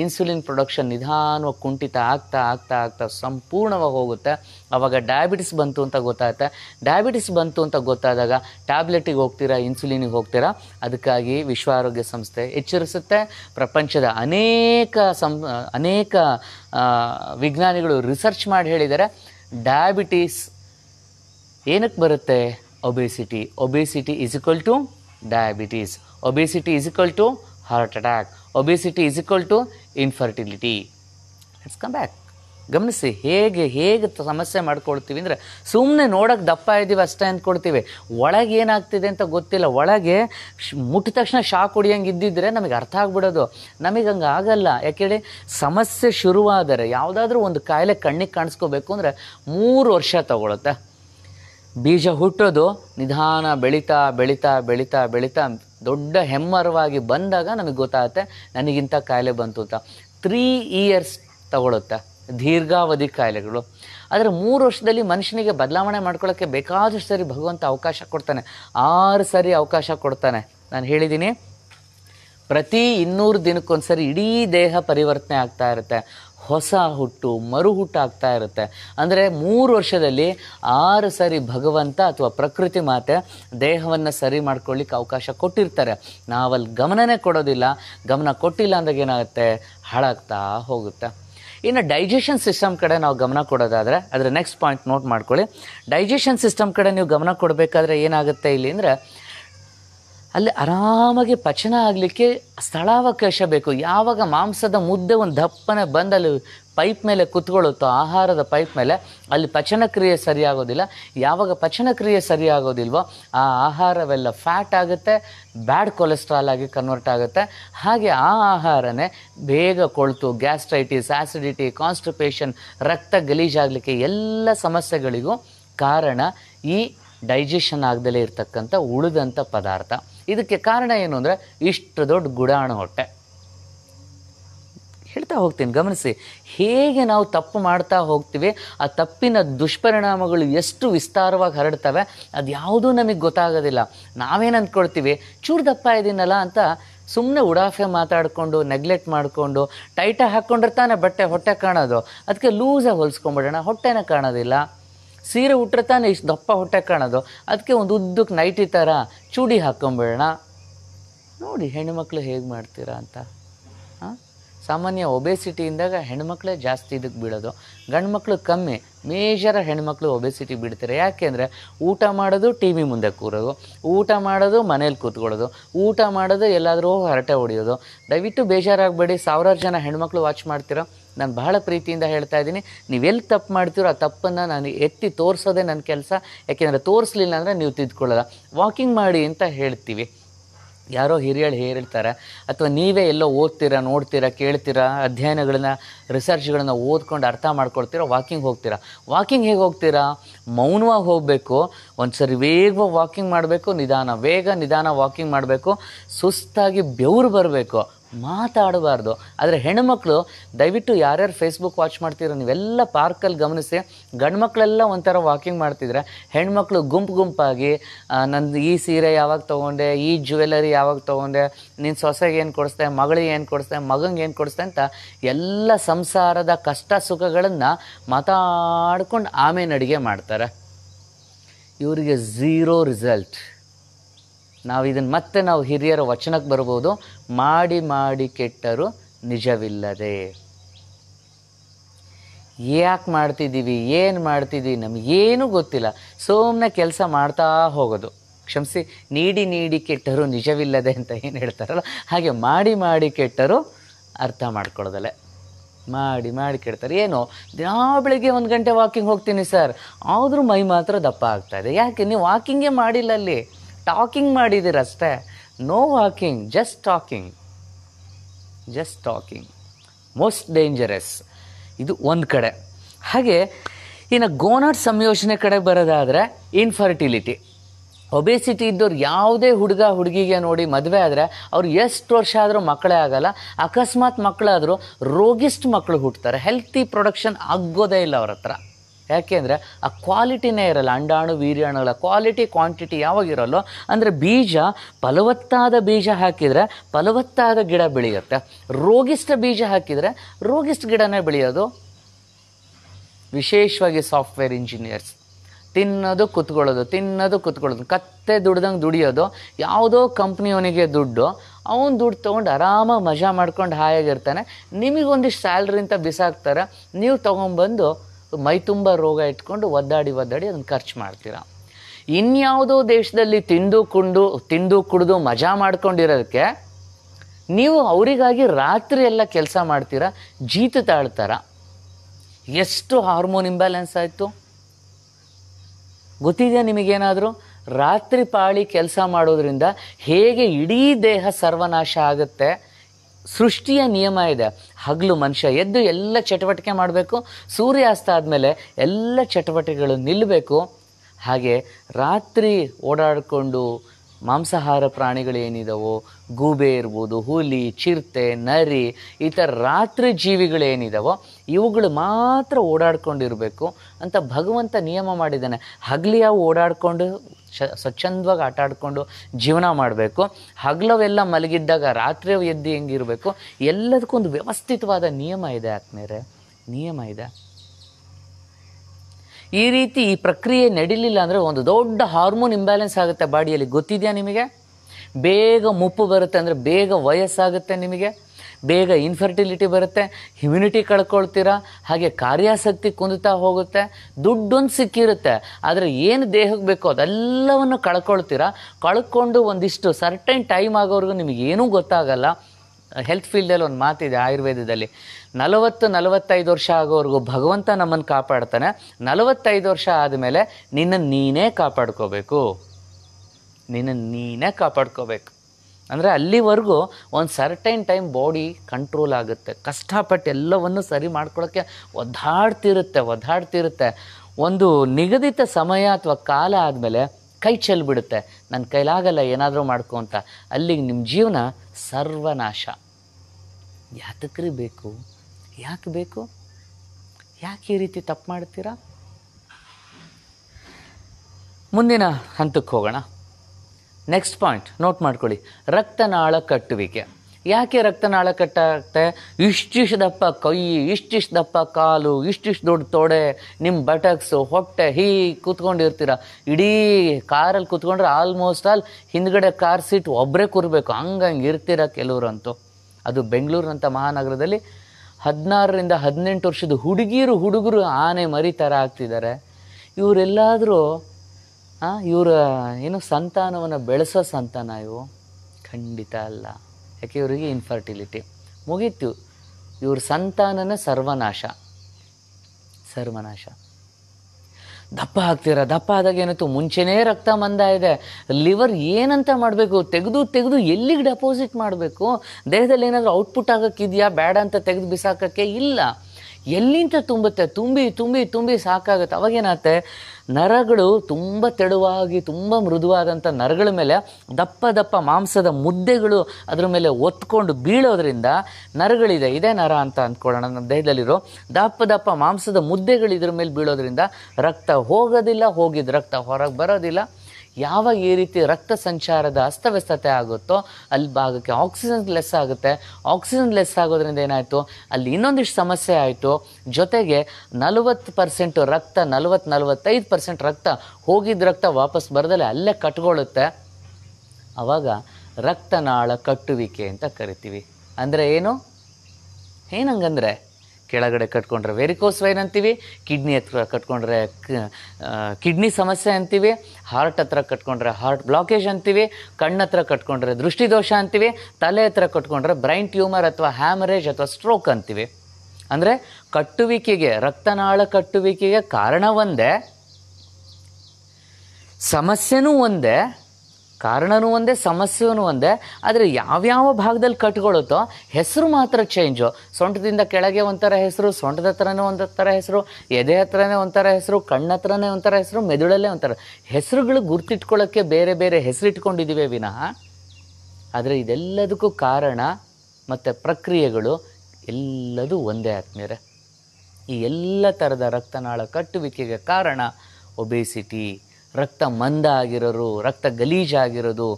ಇನ್ಸುಲಿನ್ ಪ್ರೊಡಕ್ಷನ್ ನಿಧಾನವಾಗಿ ಕುಂಠಿತ ಆಗ್ತಾ ಆಗ್ತಾ ಆಗ್ತಾ ಸಂಪೂರ್ಣವಾಗಿ ಹೋಗುತ್ತೆ ಆವಾಗ ಡಯಾಬಿಟಿಸ್ ಬಂತು ಅಂತ ಗೊತ್ತಾಗುತ್ತೆ ಡಯಾಬಿಟಿಸ್ ಬಂತು ಅಂತ ಗೊತ್ತಾದಾಗ ಟ್ಯಾಬ್ಲೆಟಿಗೆ ಹೋಗ್ತೀರಾ ಇನ್ಸುಲಿನಿಗೆ ಹೋಗ್ತೀರಾ ಅದಕ್ಕಾಗಿ ವಿಶ್ವ ಆರೋಗ್ಯ ಸಂಸ್ಥೆ ಎಚ್ಚರಿಸುತ್ತೆ ಪ್ರಪಂಚದ ಅನೇಕ ಸಂ ಅನೇಕ ವಿಜ್ಞಾನಿಗಳು ರಿಸರ್ಚ್ ಮಾಡಿ ಹೇಳಿದ್ದಾರೆ ಡಯಾಬಿಟೀಸ್ ಏನಕ್ಕೆ ಬರುತ್ತೆ obesity obesity is equal to diabetes obesity is equal to heart attack obesity is equal to infertility it's come back ಗಮನಿಸಿ ಹೇಗೆ ಹೇಗೆ ಸಮಸ್ಯೆ ಮಾಡ್ಕೊಳ್ತೀವಿ ಅಂದರೆ ಸುಮ್ಮನೆ ನೋಡೋಕ್ಕೆ ದಪ್ಪ ಇದ್ದೀವಿ ಅಷ್ಟೇ ಅಂದ್ಕೊಳ್ತೀವಿ ಒಳಗೆ ಏನಾಗ್ತಿದೆ ಅಂತ ಗೊತ್ತಿಲ್ಲ ಒಳಗೆ ಮುಟ್ಟಿದ ತಕ್ಷಣ ಶಾಕ್ ಹೊಡಿಯಂಗೆ ಇದ್ದಿದ್ದರೆ ನಮಗೆ ಅರ್ಥ ಆಗ್ಬಿಡೋದು ನಮಗೆ ಹಂಗೆ ಆಗಲ್ಲ ಯಾಕೇಳಿ ಸಮಸ್ಯೆ ಶುರುವಾದರೆ ಯಾವುದಾದ್ರೂ ಒಂದು ಕಾಯಿಲೆ ಕಣ್ಣಿಗೆ ಕಾಣಿಸ್ಕೋಬೇಕು ಅಂದರೆ ಮೂರು ವರ್ಷ ತಗೊಳುತ್ತೆ ಬೀಜ ಹುಟ್ಟೋದು ನಿಧಾನ ಬೆಳೀತಾ ಬೆಳೀತಾ ಬೆಳೀತಾ ಬೆಳೀತಾ ದೊಡ್ಡ ಹೆಮ್ಮರವಾಗಿ ಬಂದಾಗ ನಮಗೆ ಗೊತ್ತಾಗುತ್ತೆ ನನಗಿಂತ ಕಾಯಿಲೆ ಬಂತು ಅಂತ ತ್ರೀ ಇಯರ್ಸ್ ತಗೊಳುತ್ತೆ ದೀರ್ಘಾವಧಿ ಕಾಯಿಲೆಗಳು ಆದರೆ ಮೂರು ವರ್ಷದಲ್ಲಿ ಮನುಷ್ಯನಿಗೆ ಬದಲಾವಣೆ ಮಾಡ್ಕೊಳ್ಳೋಕ್ಕೆ ಬೇಕಾದಷ್ಟು ಸರಿ ಭಗವಂತ ಅವಕಾಶ ಕೊಡ್ತಾನೆ ಆರು ಸರಿ ಅವಕಾಶ ಕೊಡ್ತಾನೆ ನಾನು ಹೇಳಿದ್ದೀನಿ ಪ್ರತಿ ಇನ್ನೂರು ದಿನಕ್ಕೊಂದ್ಸರಿ ಇಡೀ ದೇಹ ಪರಿವರ್ತನೆ ಆಗ್ತಾ ಇರುತ್ತೆ ಹೊಸ ಹುಟ್ಟು ಮರು ಹುಟ್ಟಾಗ್ತಾ ಇರುತ್ತೆ ಅಂದರೆ ಮೂರು ವರ್ಷದಲ್ಲಿ ಆರು ಸರಿ ಭಗವಂತ ಅಥವಾ ಪ್ರಕೃತಿ ಮಾತೆ ದೇಹವನ್ನು ಸರಿ ಮಾಡ್ಕೊಳ್ಳಿಕ್ಕೆ ಅವಕಾಶ ಕೊಟ್ಟಿರ್ತಾರೆ ನಾವಲ್ಲಿ ಗಮನನೇ ಕೊಡೋದಿಲ್ಲ ಗಮನ ಕೊಟ್ಟಿಲ್ಲ ಅಂದಾಗ ಏನಾಗುತ್ತೆ ಹಾಳಾಗ್ತಾ ಹೋಗುತ್ತೆ ಇನ್ನು ಡೈಜೆಷನ್ ಸಿಸ್ಟಮ್ ಕಡೆ ನಾವು ಗಮನ ಕೊಡೋದಾದರೆ ಅದರ ನೆಕ್ಸ್ಟ್ ಪಾಯಿಂಟ್ ನೋಟ್ ಮಾಡ್ಕೊಳ್ಳಿ ಡೈಜೆಷನ್ ಸಿಸ್ಟಮ್ ಕಡೆ ನೀವು ಗಮನ ಕೊಡಬೇಕಾದ್ರೆ ಏನಾಗುತ್ತೆ ಇಲ್ಲಿ ಅಂದರೆ ಅಲ್ಲಿ ಆರಾಮಾಗಿ ಪಚನ ಆಗಲಿಕ್ಕೆ ಸ್ಥಳಾವಕಾಶ ಬೇಕು ಯಾವಾಗ ಮಾಂಸದ ಮುದ್ದೆ ಒಂದು ದಪ್ಪನೆ ಬಂದಲ್ಲಿ ಪೈಪ್ ಮೇಲೆ ಕುತ್ಕೊಳ್ಳುತ್ತೋ ಆಹಾರದ ಪೈಪ್ ಮೇಲೆ ಅಲ್ಲಿ ಪಚನ ಕ್ರಿಯೆ ಸರಿಯಾಗೋದಿಲ್ಲ ಯಾವಾಗ ಪಚನ ಕ್ರಿಯೆ ಸರಿಯಾಗೋದಿಲ್ವೋ ಆ ಆಹಾರವೆಲ್ಲ ಫ್ಯಾಟ್ ಆಗುತ್ತೆ ಬ್ಯಾಡ್ ಕೊಲೆಸ್ಟ್ರಾಲ್ ಆಗಿ ಕನ್ವರ್ಟ್ ಆಗುತ್ತೆ ಹಾಗೆ ಆ ಆಹಾರನೇ ಬೇಗ ಕೊಳ್ತು ಗ್ಯಾಸ್ಟ್ರೈಟಿಸ್ ಆ್ಯಸಿಡಿಟಿ ಕಾನ್ಸ್ಟಿಪೇಷನ್ ರಕ್ತ ಗಲೀಜಾಗಲಿಕ್ಕೆ ಎಲ್ಲ ಸಮಸ್ಯೆಗಳಿಗೂ ಕಾರಣ ಈ ಡೈಜೆಷನ್ ಆಗದಲೇ ಇರತಕ್ಕಂಥ ಉಳಿದಂಥ ಪದಾರ್ಥ ಇದಕ್ಕೆ ಕಾರಣ ಏನು ಅಂದರೆ ಇಷ್ಟು ದೊಡ್ಡ ಗುಡಾಣ ಹೊಟ್ಟೆ ಹೇಳ್ತಾ ಹೋಗ್ತೀನಿ ಗಮನಿಸಿ ಹೇಗೆ ನಾವು ತಪ್ಪು ಮಾಡ್ತಾ ಹೋಗ್ತೀವಿ ಆ ತಪ್ಪಿನ ದುಷ್ಪರಿಣಾಮಗಳು ಎಷ್ಟು ವಿಸ್ತಾರವಾಗಿ ಹರಡ್ತವೆ ಅದು ಯಾವುದೂ ನಮಗೆ ಗೊತ್ತಾಗೋದಿಲ್ಲ ನಾವೇನು ಅಂದ್ಕೊಳ್ತೀವಿ ಚೂರು ದಪ್ಪ ಇದ್ದೀನಲ್ಲ ಅಂತ ಸುಮ್ಮನೆ ಉಡಾಫೆ ಮಾತಾಡಿಕೊಂಡು ನೆಗ್ಲೆಕ್ಟ್ ಮಾಡಿಕೊಂಡು ಟೈಟಾಗಿ ಹಾಕ್ಕೊಂಡಿರ್ತಾನೆ ಬಟ್ಟೆ ಹೊಟ್ಟೆ ಕಾಣೋದು ಅದಕ್ಕೆ ಲೂಸಾಗಿ ಹೊಲಿಸ್ಕೊಂಬಿಡೋಣ ಹೊಟ್ಟೆನೇ ಕಾಣೋದಿಲ್ಲ ಸೀರೆ ಉಟ್ಟರೆ ತಾನೇ ಇಷ್ಟು ದಪ್ಪ ಹೊಟ್ಟೆ ಕಾಣೋದು ಅದಕ್ಕೆ ಒಂದು ಉದ್ದಕ್ಕೆ ನೈಟಿ ಥರ ಚೂಡಿ ಹಾಕ್ಕೊಂಬೇಡೋಣ ನೋಡಿ ಹೆಣ್ಮಕ್ಳು ಹೇಗೆ ಮಾಡ್ತೀರಾ ಅಂತ ಹಾಂ ಸಾಮಾನ್ಯ ಒಬೆಸಿಟಿಯಿಂದಾಗ ಹೆಣ್ಮಕ್ಳೇ ಜಾಸ್ತಿ ಇದಕ್ಕೆ ಬೀಳೋದು ಗಂಡು ಮಕ್ಕಳು ಕಮ್ಮಿ ಮೇಜರ ಹೆಣ್ಮಕ್ಳು ಒಬೆಸಿಟಿ ಬಿಡ್ತಾರೆ ಯಾಕೆಂದರೆ ಊಟ ಮಾಡೋದು ಟಿ ವಿ ಮುಂದೆ ಕೂರೋದು ಊಟ ಮಾಡೋದು ಮನೇಲಿ ಕೂತ್ಕೊಳ್ಳೋದು ಊಟ ಮಾಡೋದು ಎಲ್ಲಾದರೂ ಹರಟೆ ಹೊಡೆಯೋದು ದಯವಿಟ್ಟು ಬೇಜಾರಾಗಬೇಡಿ ಸಾವಿರಾರು ಜನ ಹೆಣ್ಮಕ್ಳು ವಾಚ್ ಮಾಡ್ತೀರೋ ನಾನು ಬಹಳ ಪ್ರೀತಿಯಿಂದ ಹೇಳ್ತಾ ಇದ್ದೀನಿ ನೀವೆಲ್ಲಿ ತಪ್ಪು ಮಾಡ್ತೀರೋ ಆ ತಪ್ಪನ್ನು ನಾನು ಎತ್ತಿ ತೋರಿಸೋದೇ ನನ್ನ ಕೆಲಸ ಯಾಕೆಂದರೆ ತೋರಿಸ್ಲಿಲ್ಲ ಅಂದರೆ ನೀವು ತಿದ್ಕೊಳ್ಳಲ್ಲ ವಾಕಿಂಗ್ ಮಾಡಿ ಅಂತ ಹೇಳ್ತೀವಿ ಯಾರೋ ಹಿರಿಯಳು ಹೇರಿರ್ತಾರೆ ಅಥವಾ ನೀವೇ ಎಲ್ಲೋ ಓದ್ತೀರಾ ನೋಡ್ತೀರಾ ಕೇಳ್ತೀರಾ ಅಧ್ಯಯನಗಳನ್ನ ರಿಸರ್ಚ್ಗಳನ್ನ ಓದ್ಕೊಂಡು ಅರ್ಥ ಮಾಡ್ಕೊಳ್ತೀರಾ ವಾಕಿಂಗ್ ಹೋಗ್ತೀರಾ ವಾಕಿಂಗ್ ಹೇಗೆ ಹೋಗ್ತೀರಾ ಮೌನವಾಗಿ ಹೋಗಬೇಕು ಒಂದು ಸರಿ ವೇಗವಾಗಿ ವಾಕಿಂಗ್ ಮಾಡಬೇಕು ನಿಧಾನ ವೇಗ ನಿಧಾನ ವಾಕಿಂಗ್ ಮಾಡಬೇಕು ಸುಸ್ತಾಗಿ ಬೆವರು ಬರಬೇಕು ಮಾತಾಡಬಾರ್ದು ಆದರೆ ಹೆಣ್ಮಕ್ಳು ದಯವಿಟ್ಟು ಯಾರ್ಯಾರು ಫೇಸ್ಬುಕ್ ವಾಚ್ ಮಾಡ್ತೀರೋ ನೀವೆಲ್ಲ ಪಾರ್ಕಲ್ಲಿ ಗಮನಿಸಿ ಗಂಡು ಮಕ್ಕಳೆಲ್ಲ ಒಂಥರ ವಾಕಿಂಗ್ ಮಾಡ್ತಿದ್ರೆ ಹೆಣ್ಮಕ್ಳು ಗುಂಪು ಗುಂಪಾಗಿ ನಂದು ಈ ಸೀರೆ ಯಾವಾಗ ತೊಗೊಂಡೆ ಈ ಜ್ಯುವೆಲರಿ ಯಾವಾಗ ತೊಗೊಂಡೆ ನಿನ್ನ ಸೊಸೆಗೆ ಏನು ಕೊಡಿಸ್ದೆ ಮಗಳಿಗೆ ಏನು ಕೊಡಿಸ್ದೆ ಮಗಂಗೆ ಏನು ಕೊಡಿಸ್ದೆ ಅಂತ ಎಲ್ಲ ಸಂಸಾರದ ಕಷ್ಟ ಸುಖಗಳನ್ನು ಮಾತಾಡ್ಕೊಂಡು ಆಮೇಲೆ ಅಡುಗೆ ಮಾಡ್ತಾರೆ ಇವರಿಗೆ ಝೀರೋ ರಿಸಲ್ಟ್ ನಾವು ಇದನ್ನು ಮತ್ತೆ ನಾವು ಹಿರಿಯರ ವಚನಕ್ಕೆ ಬರ್ಬೋದು ಮಾಡಿ ಮಾಡಿ ಕೆಟ್ಟರು ನಿಜವಿಲ್ಲದೆ ಯಾಕೆ ಮಾಡ್ತಿದ್ದೀವಿ ಏನು ಮಾಡ್ತಿದ್ದೀವಿ ನಮಗೇನು ಗೊತ್ತಿಲ್ಲ ಸೋಮ್ನ ಕೆಲಸ ಮಾಡ್ತಾ ಹೋಗೋದು ಕ್ಷಮಿಸಿ ನೀಡಿ ನೀಡಿ ಕೆಟ್ಟರು ನಿಜವಿಲ್ಲದೆ ಅಂತ ಏನು ಹೇಳ್ತಾರಲ್ಲ ಹಾಗೆ ಮಾಡಿ ಮಾಡಿ ಕೆಟ್ಟರು ಅರ್ಥ ಮಾಡ್ಕೊಳ್ಳೋದಲ್ಲ ಮಾಡಿ ಮಾಡಿ ಕೆಡ್ತಾರೆ ಏನು ದಿನಾ ಬೆಳಿಗ್ಗೆ ಒಂದು ಗಂಟೆ ವಾಕಿಂಗ್ ಹೋಗ್ತೀನಿ ಸರ್ ಆದರೂ ಮೈ ಮಾತ್ರ ದಪ್ಪ ಆಗ್ತಾಯಿದೆ ಯಾಕೆ ನೀವು ವಾಕಿಂಗೇ ಮಾಡಿಲ್ಲ ಅಲ್ಲಿ ಟಾಕಿಂಗ್ ಮಾಡಿದಿರಷ್ಟೇ no walking just talking just talking most dangerous ಇದು ಒಂದು ಕಡೆ ಹಾಗೆ ಇನ್ನು ಗೋನಾಟ್ ಸಂಯೋಜನೆ ಕಡೆ ಬರೋದಾದರೆ ಇನ್ಫರ್ಟಿಲಿಟಿ ಒಬೆಸಿಟಿ ಇದ್ದವ್ರು ಯಾವುದೇ ಹುಡುಗ ಹುಡುಗಿಗೆ ನೋಡಿ ಮದುವೆ ಆದರೆ ಅವ್ರು ಎಷ್ಟು ವರ್ಷ ಆದರೂ ಮಕ್ಕಳೇ ಆಗಲ್ಲ ಅಕಸ್ಮಾತ್ ಮಕ್ಕಳಾದರೂ ರೋಗಿಸ್ಟ್ ಮಕ್ಕಳು ಹುಟ್ಟುತ್ತಾರೆ ಹೆಲ್ತಿ ಪ್ರೊಡಕ್ಷನ್ ಆಗೋದೇ ಇಲ್ಲ ಅವ್ರ ಹತ್ರ ಯಾಕೆಂದರೆ ಆ ಕ್ವಾಲಿಟಿನೇ ಇರಲ್ಲ ಅಂಡಾಣು ವೀರ್ಯಾಣುಗಳ ಕ್ವಾಲಿಟಿ ಕ್ವಾಂಟಿಟಿ ಯಾವಾಗ ಯಾವಾಗಿರಲ್ಲೋ ಅಂದರೆ ಬೀಜ ಫಲವತ್ತಾದ ಬೀಜ ಹಾಕಿದರೆ ಫಲವತ್ತಾದ ಗಿಡ ಬೆಳೆಯುತ್ತೆ ರೋಗಿಷ್ಟು ಬೀಜ ಹಾಕಿದರೆ ರೋಗಿಸ್ಟ್ ಗಿಡನೇ ಬೆಳೆಯೋದು ವಿಶೇಷವಾಗಿ ಸಾಫ್ಟ್ವೇರ್ ಇಂಜಿನಿಯರ್ಸ್ ತಿನ್ನೋದು ಕುತ್ಕೊಳ್ಳೋದು ತಿನ್ನೋದು ಕುತ್ಕೊಳ್ಳೋದು ಕತ್ತೆ ದುಡ್ದಂಗೆ ದುಡಿಯೋದು ಯಾವುದೋ ಕಂಪ್ನಿಯವನಿಗೆ ದುಡ್ಡು ಅವ್ನು ದುಡ್ಡು ತೊಗೊಂಡು ಆರಾಮಾಗಿ ಮಜಾ ಮಾಡ್ಕೊಂಡು ಹಾಯಾಗಿರ್ತಾನೆ ನಿಮಗೊಂದಿಷ್ಟು ಸ್ಯಾಲ್ರಿ ಅಂತ ಬಿಸಾಕ್ತಾರೆ ನೀವು ತೊಗೊಂಬಂದು ಮೈತುಂಬ ರೋಗ ಇಟ್ಕೊಂಡು ಒದ್ದಾಡಿ ಒದ್ದಾಡಿ ಅದನ್ನು ಖರ್ಚು ಮಾಡ್ತೀರಾ ಇನ್ಯಾವುದೋ ದೇಶದಲ್ಲಿ ತಿಂದು ಕುಂಡು ತಿಂದು ಕುಡಿದು ಮಜಾ ಮಾಡ್ಕೊಂಡಿರೋದಕ್ಕೆ ನೀವು ಅವರಿಗಾಗಿ ರಾತ್ರಿ ಎಲ್ಲ ಕೆಲಸ ಮಾಡ್ತೀರಾ ಜೀತು ತಾಳ್ತಾರ ಎಷ್ಟು ಹಾರ್ಮೋನ್ ಇಂಬ್ಯಾಲೆನ್ಸ್ ಆಯಿತು ಗೊತ್ತಿದೆಯಾ ನಿಮಗೇನಾದರೂ ರಾತ್ರಿ ಪಾಳಿ ಕೆಲಸ ಮಾಡೋದ್ರಿಂದ ಹೇಗೆ ಇಡೀ ದೇಹ ಸರ್ವನಾಶ ಆಗುತ್ತೆ ಸೃಷ್ಟಿಯ ನಿಯಮ ಇದೆ ಹಗಲು ಮನುಷ್ಯ ಎದ್ದು ಎಲ್ಲ ಚಟುವಟಿಕೆ ಮಾಡಬೇಕು ಸೂರ್ಯಾಸ್ತ ಆದಮೇಲೆ ಎಲ್ಲ ಚಟುವಟಿಕೆಗಳು ನಿಲ್ಲಬೇಕು ಹಾಗೆ ರಾತ್ರಿ ಓಡಾಡಿಕೊಂಡು ಮಾಂಸಾಹಾರ ಏನಿದಾವೋ ಗೂಬೆ ಇರ್ಬೋದು ಹುಲಿ ಚಿರತೆ ನರಿ ಈ ಥರ ರಾತ್ರಿ ಏನಿದಾವೋ ಇವುಗಳು ಮಾತ್ರ ಓಡಾಡ್ಕೊಂಡಿರಬೇಕು ಅಂತ ಭಗವಂತ ನಿಯಮ ಮಾಡಿದ್ದಾನೆ ಹಗಲಿಯಾವು ಓಡಾಡಿಕೊಂಡು ಸ್ವಚ್ಛಂದವಾಗಿ ಆಟ ಆಡಿಕೊಂಡು ಜೀವನ ಮಾಡಬೇಕು ಹಗಲವೆಲ್ಲ ಮಲಗಿದ್ದಾಗ ರಾತ್ರಿ ಎದ್ದು ಹೆಂಗಿರಬೇಕು ಎಲ್ಲದಕ್ಕೂ ಒಂದು ವ್ಯವಸ್ಥಿತವಾದ ನಿಯಮ ಇದೆ ಆತ್ಮೇರೆ ನಿಯಮ ಇದೆ ಈ ರೀತಿ ಈ ಪ್ರಕ್ರಿಯೆ ನಡೀಲಿಲ್ಲ ಅಂದರೆ ಒಂದು ದೊಡ್ಡ ಹಾರ್ಮೋನ್ ಇಂಬ್ಯಾಲೆನ್ಸ್ ಆಗುತ್ತೆ ಬಾಡಿಯಲ್ಲಿ ಗೊತ್ತಿದೆಯಾ ನಿಮಗೆ ಬೇಗ ಮುಪ್ಪು ಬರುತ್ತೆ ಅಂದರೆ ಬೇಗ ವಯಸ್ಸಾಗುತ್ತೆ ನಿಮಗೆ ಬೇಗ ಇನ್ಫರ್ಟಿಲಿಟಿ ಬರುತ್ತೆ ಇಮ್ಯುನಿಟಿ ಕಳ್ಕೊಳ್ತೀರಾ ಹಾಗೆ ಕಾರ್ಯಾಸಕ್ತಿ ಕುಂದುತ್ತಾ ಹೋಗುತ್ತೆ ದುಡ್ಡೊಂದು ಸಿಕ್ಕಿರುತ್ತೆ ಆದರೆ ಏನು ದೇಹಕ್ಕೆ ಬೇಕೋ ಅದೆಲ್ಲವನ್ನು ಕಳ್ಕೊಳ್ತೀರಾ ಕಳ್ಕೊಂಡು ಒಂದಿಷ್ಟು ಸರ್ಟೈನ್ ಟೈಮ್ ಆಗೋವರೆಗೂ ನಿಮಗೇನೂ ಗೊತ್ತಾಗಲ್ಲ ಹೆಲ್ತ್ ಫೀಲ್ಡಲ್ಲಿ ಒಂದು ಮಾತಿದೆ ಆಯುರ್ವೇದದಲ್ಲಿ ನಲವತ್ತು ನಲವತ್ತೈದು ವರ್ಷ ಆಗೋವರೆಗೂ ಭಗವಂತ ನಮ್ಮನ್ನು ಕಾಪಾಡ್ತಾನೆ ನಲವತ್ತೈದು ವರ್ಷ ಆದಮೇಲೆ ನಿನ್ನ ನೀನೇ ಕಾಪಾಡ್ಕೋಬೇಕು ನಿನ್ನ ನೀನೇ ಕಾಪಾಡ್ಕೋಬೇಕು ಅಂದರೆ ಅಲ್ಲಿವರೆಗೂ ಒಂದು ಸರ್ಟೈನ್ ಟೈಮ್ ಬಾಡಿ ಕಂಟ್ರೋಲ್ ಆಗುತ್ತೆ ಕಷ್ಟಪಟ್ಟು ಎಲ್ಲವನ್ನು ಸರಿ ಮಾಡ್ಕೊಳ್ಳೋಕ್ಕೆ ಒದ್ದಾಡ್ತಿರುತ್ತೆ ಒದ್ದಾಡ್ತಿರುತ್ತೆ ಒಂದು ನಿಗದಿತ ಸಮಯ ಅಥವಾ ಕಾಲ ಆದಮೇಲೆ ಕೈ ಚೆಲ್ಬಿಡುತ್ತೆ ನನ್ನ ಕೈಲಾಗಲ್ಲ ಏನಾದರೂ ಮಾಡ್ಕೊ ಅಂತ ಅಲ್ಲಿಗೆ ನಿಮ್ಮ ಜೀವನ ಸರ್ವನಾಶ ಯಾತಕ್ರಿ ಬೇಕು ಯಾಕೆ ಬೇಕು ಯಾಕೆ ಈ ರೀತಿ ತಪ್ಪು ಮಾಡ್ತೀರಾ ಮುಂದಿನ ಹಂತಕ್ಕೆ ಹೋಗೋಣ ನೆಕ್ಸ್ಟ್ ಪಾಯಿಂಟ್ ನೋಟ್ ಮಾಡ್ಕೊಳ್ಳಿ ರಕ್ತನಾಳ ಕಟ್ಟುವಿಕೆ ಯಾಕೆ ರಕ್ತನಾಳ ಕಟ್ಟಾಗುತ್ತೆ ಇಷ್ಟಿಷ್ಟು ದಪ್ಪ ಕೈ ಇಷ್ಟಿಷ್ಟು ದಪ್ಪ ಕಾಲು ಇಷ್ಟಿಷ್ಟು ದೊಡ್ಡ ತೊಡೆ ನಿಮ್ಮ ಬಟಕ್ಸು ಹೊಟ್ಟೆ ಹೀ ಕೂತ್ಕೊಂಡಿರ್ತೀರ ಇಡೀ ಕಾರಲ್ಲಿ ಕೂತ್ಕೊಂಡ್ರೆ ಆಲ್ಮೋಸ್ಟ್ ಆಲ್ ಹಿಂದ್ಗಡೆ ಕಾರ್ ಸೀಟ್ ಒಬ್ಬರೇ ಕೂರಬೇಕು ಹಂಗಂಗೆ ಇರ್ತೀರ ಕೆಲವರಂತೂ ಅದು ಬೆಂಗಳೂರಿನಂಥ ಮಹಾನಗರದಲ್ಲಿ ಹದಿನಾರರಿಂದ ಹದಿನೆಂಟು ವರ್ಷದ ಹುಡುಗಿರು ಹುಡುಗರು ಆನೆ ಮರಿ ಥರ ಆಗ್ತಿದ್ದಾರೆ ಇವರೆಲ್ಲಾದರೂ ಇವರ ಏನು ಸಂತಾನವನ್ನು ಬೆಳೆಸೋ ಸಂತಾನ ಇವು ಖಂಡಿತ ಅಲ್ಲ ಯಾಕೆ ಇವರಿಗೆ ಇನ್ಫರ್ಟಿಲಿಟಿ ಮುಗೀತು ಇವ್ರ ಸಂತಾನನೇ ಸರ್ವನಾಶ ಸರ್ವನಾಶ ದಪ್ಪ ಹಾಕ್ತೀರ ದಪ್ಪ ಆದಾಗ ಏನಾಯ್ತು ಮುಂಚೆನೇ ರಕ್ತ ಮಂದ ಇದೆ ಲಿವರ್ ಏನಂತ ಮಾಡಬೇಕು ತೆಗೆದು ತೆಗೆದು ಎಲ್ಲಿಗೆ ಡೆಪಾಸಿಟ್ ಮಾಡಬೇಕು ದೇಹದಲ್ಲಿ ಏನಾದರೂ ಔಟ್ಪುಟ್ ಆಗೋಕ್ಕಿದೆಯಾ ಬೇಡ ಅಂತ ತೆಗೆದು ಬಿಸಾಕೋಕ್ಕೆ ಇಲ್ಲ ಎಲ್ಲಿಂದ ತುಂಬುತ್ತೆ ತುಂಬಿ ತುಂಬಿ ತುಂಬಿ ಸಾಕಾಗುತ್ತೆ ಅವಾಗೇನಾಗುತ್ತೆ ನರಗಳು ತುಂಬ ತೆಳುವಾಗಿ ತುಂಬ ಮೃದುವಾದಂಥ ನರಗಳ ಮೇಲೆ ದಪ್ಪ ದಪ್ಪ ಮಾಂಸದ ಮುದ್ದೆಗಳು ಅದರ ಮೇಲೆ ಒತ್ಕೊಂಡು ಬೀಳೋದ್ರಿಂದ ನರಗಳಿದೆ ಇದೇ ನರ ಅಂತ ಅಂದ್ಕೊಳ್ಳೋಣ ನಮ್ಮ ದೇಹದಲ್ಲಿರೋ ದಪ್ಪ ದಪ್ಪ ಮಾಂಸದ ಮುದ್ದೆಗಳು ಇದ್ರ ಮೇಲೆ ಬೀಳೋದ್ರಿಂದ ರಕ್ತ ಹೋಗೋದಿಲ್ಲ ಹೋಗಿದ್ದು ರಕ್ತ ಹೊರಗೆ ಬರೋದಿಲ್ಲ ಯಾವ ಈ ರೀತಿ ರಕ್ತ ಸಂಚಾರದ ಅಸ್ತವ್ಯಸ್ತತೆ ಆಗುತ್ತೋ ಅಲ್ಲಿ ಭಾಗಕ್ಕೆ ಆಕ್ಸಿಜನ್ ಲೆಸ್ ಆಗುತ್ತೆ ಆಕ್ಸಿಜನ್ ಲೆಸ್ ಆಗೋದ್ರಿಂದ ಏನಾಯಿತು ಅಲ್ಲಿ ಇನ್ನೊಂದಿಷ್ಟು ಸಮಸ್ಯೆ ಆಯಿತು ಜೊತೆಗೆ ನಲವತ್ತು ಪರ್ಸೆಂಟ್ ರಕ್ತ ನಲವತ್ತು ನಲವತ್ತೈದು ಪರ್ಸೆಂಟ್ ರಕ್ತ ಹೋಗಿದ್ದ ರಕ್ತ ವಾಪಸ್ ಬರದಲ್ಲೇ ಅಲ್ಲೇ ಕಟ್ಕೊಳ್ಳುತ್ತೆ ಆವಾಗ ರಕ್ತನಾಳ ಕಟ್ಟುವಿಕೆ ಅಂತ ಕರಿತೀವಿ ಅಂದರೆ ಏನು ಏನಂಗಂದರೆ ಕೆಳಗಡೆ ಕಟ್ಕೊಂಡ್ರೆ ವೆರಿಕೋಸ್ ವೈನ್ ಅಂತೀವಿ ಕಿಡ್ನಿ ಹತ್ರ ಕಟ್ಕೊಂಡ್ರೆ ಕಿಡ್ನಿ ಸಮಸ್ಯೆ ಅಂತೀವಿ ಹಾರ್ಟ್ ಹತ್ರ ಕಟ್ಕೊಂಡ್ರೆ ಹಾರ್ಟ್ ಬ್ಲಾಕೇಜ್ ಅಂತೀವಿ ಕಣ್ಣು ಹತ್ರ ಕಟ್ಕೊಂಡ್ರೆ ದೃಷ್ಟಿದೋಷ ಅಂತೀವಿ ತಲೆ ಹತ್ರ ಕಟ್ಕೊಂಡ್ರೆ ಬ್ರೈನ್ ಟ್ಯೂಮರ್ ಅಥವಾ ಹ್ಯಾಮರೇಜ್ ಅಥವಾ ಸ್ಟ್ರೋಕ್ ಅಂತೀವಿ ಅಂದರೆ ಕಟ್ಟುವಿಕೆಗೆ ರಕ್ತನಾಳ ಕಟ್ಟುವಿಕೆಗೆ ಕಾರಣ ಒಂದೇ ಸಮಸ್ಯೆನೂ ಒಂದೇ ಕಾರಣನೂ ಒಂದೇ ಸಮಸ್ಯೆನೂ ಒಂದೇ ಆದರೆ ಯಾವ್ಯಾವ ಭಾಗದಲ್ಲಿ ಕಟ್ಕೊಳುತ್ತೋ ಹೆಸರು ಮಾತ್ರ ಚೇಂಜು ಸೊಂಟದಿಂದ ಕೆಳಗೆ ಒಂಥರ ಹೆಸರು ಸೊಂಟದ ಹತ್ರನೇ ಥರ ಹೆಸರು ಎದೆ ಹತ್ರನೇ ಒಂಥರ ಹೆಸರು ಕಣ್ಣ ಹತ್ರನೇ ಒಂಥರ ಹೆಸರು ಮೆದುಳಲ್ಲೇ ಒಂಥರ ಹೆಸರುಗಳು ಗುರ್ತಿಟ್ಕೊಳ್ಳೋಕ್ಕೆ ಬೇರೆ ಬೇರೆ ಹೆಸರಿಟ್ಕೊಂಡಿದ್ದೀವಿ ವಿನಃ ಆದರೆ ಇದೆಲ್ಲದಕ್ಕೂ ಕಾರಣ ಮತ್ತು ಪ್ರಕ್ರಿಯೆಗಳು ಎಲ್ಲದೂ ಒಂದೇ ಆತ್ಮೀಯರೇ ಈ ಎಲ್ಲ ಥರದ ರಕ್ತನಾಳ ಕಟ್ಟುವಿಕೆಗೆ ಕಾರಣ ಒಬೇಸಿಟಿ ರಕ್ತ ಮಂದ ಆಗಿರೋರು ರಕ್ತ ಗಲೀಜಾಗಿರೋದು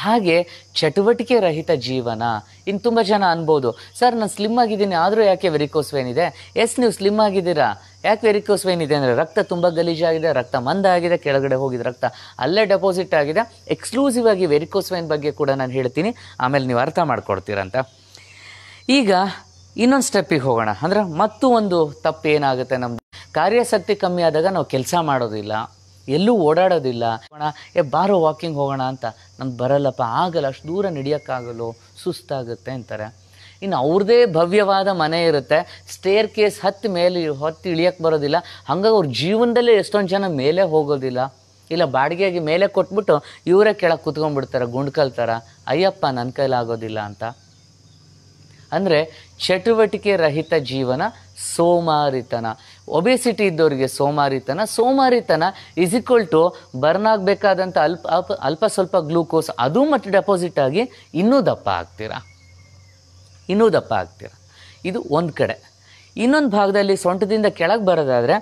ಹಾಗೆ ಚಟುವಟಿಕೆ ರಹಿತ ಜೀವನ ಇನ್ನು ತುಂಬ ಜನ ಅನ್ಬೋದು ಸರ್ ನಾನು ಸ್ಲಿಮ್ ಆಗಿದ್ದೀನಿ ಆದರೂ ಯಾಕೆ ವೆರಿಕೋಸ್ ವೇನ್ ಇದೆ ಎಸ್ ನೀವು ಸ್ಲಿಮ್ ಆಗಿದ್ದೀರಾ ಯಾಕೆ ವೆರಿಕೋಸ್ ವೇನ್ ಇದೆ ಅಂದರೆ ರಕ್ತ ತುಂಬ ಗಲೀಜಾಗಿದೆ ರಕ್ತ ಮಂದ ಆಗಿದೆ ಕೆಳಗಡೆ ಹೋಗಿದ ರಕ್ತ ಅಲ್ಲೇ ಡೆಪಾಸಿಟ್ ಆಗಿದೆ ಎಕ್ಸ್ಕ್ಲೂಸಿವ್ ಆಗಿ ವೆರಿಕೋಸ್ ವೇನ್ ಬಗ್ಗೆ ಕೂಡ ನಾನು ಹೇಳ್ತೀನಿ ಆಮೇಲೆ ನೀವು ಅರ್ಥ ಮಾಡ್ಕೊಡ್ತೀರಂತ ಈಗ ಇನ್ನೊಂದು ಸ್ಟೆಪ್ಪಿಗೆ ಹೋಗೋಣ ಅಂದರೆ ಮತ್ತೂ ಒಂದು ತಪ್ಪು ಏನಾಗುತ್ತೆ ನಮ್ಮ ಕಾರ್ಯಾಸಕ್ತಿ ಕಮ್ಮಿ ಆದಾಗ ನಾವು ಕೆಲಸ ಮಾಡೋದಿಲ್ಲ ಎಲ್ಲೂ ಓಡಾಡೋದಿಲ್ಲ ಏ ಬಾರೋ ವಾಕಿಂಗ್ ಹೋಗೋಣ ಅಂತ ನಂಗೆ ಬರಲ್ಲಪ್ಪ ಆಗಲ್ಲ ಅಷ್ಟು ದೂರ ನಡೆಯೋಕ್ಕಾಗಲ್ಲೋ ಸುಸ್ತಾಗುತ್ತೆ ಅಂತಾರೆ ಇನ್ನು ಅವ್ರದೇ ಭವ್ಯವಾದ ಮನೆ ಇರುತ್ತೆ ಸ್ಟೇರ್ ಕೇಸ್ ಹತ್ತು ಮೇಲೆ ಹೊತ್ತು ಇಳಿಯೋಕ್ಕೆ ಬರೋದಿಲ್ಲ ಹಂಗಾಗಿ ಅವ್ರ ಜೀವನದಲ್ಲೇ ಎಷ್ಟೊಂದು ಜನ ಮೇಲೆ ಹೋಗೋದಿಲ್ಲ ಇಲ್ಲ ಬಾಡಿಗೆಗೆ ಮೇಲೆ ಕೊಟ್ಬಿಟ್ಟು ಇವರೇ ಕೆಳಗೆ ಕುತ್ಕೊಂಡ್ಬಿಡ್ತಾರೆ ಗುಂಡ್ಕಲ್ತಾರ ಅಯ್ಯಪ್ಪ ನನ್ನ ಕೈಲಾಗೋದಿಲ್ಲ ಅಂತ ಅಂದರೆ ಚಟುವಟಿಕೆ ರಹಿತ ಜೀವನ ಸೋಮಾರಿತನ ಒಬೆಸಿಟಿ ಇದ್ದವರಿಗೆ ಸೋಮಾರಿತನ ಸೋಮಾರಿತನ ಇಸ್ ಈಕ್ವಲ್ ಟು ಬರ್ನ್ ಆಗಬೇಕಾದಂಥ ಅಲ್ಪ ಅಲ್ಪ ಅಲ್ಪ ಸ್ವಲ್ಪ ಗ್ಲೂಕೋಸ್ ಅದು ಮತ್ತು ಡೆಪಾಸಿಟ್ ಆಗಿ ಇನ್ನೂ ದಪ್ಪ ಆಗ್ತೀರಾ ಇನ್ನೂ ದಪ್ಪ ಆಗ್ತೀರ ಇದು ಒಂದು ಕಡೆ ಇನ್ನೊಂದು ಭಾಗದಲ್ಲಿ ಸೊಂಟದಿಂದ ಕೆಳಗೆ ಬರೋದಾದರೆ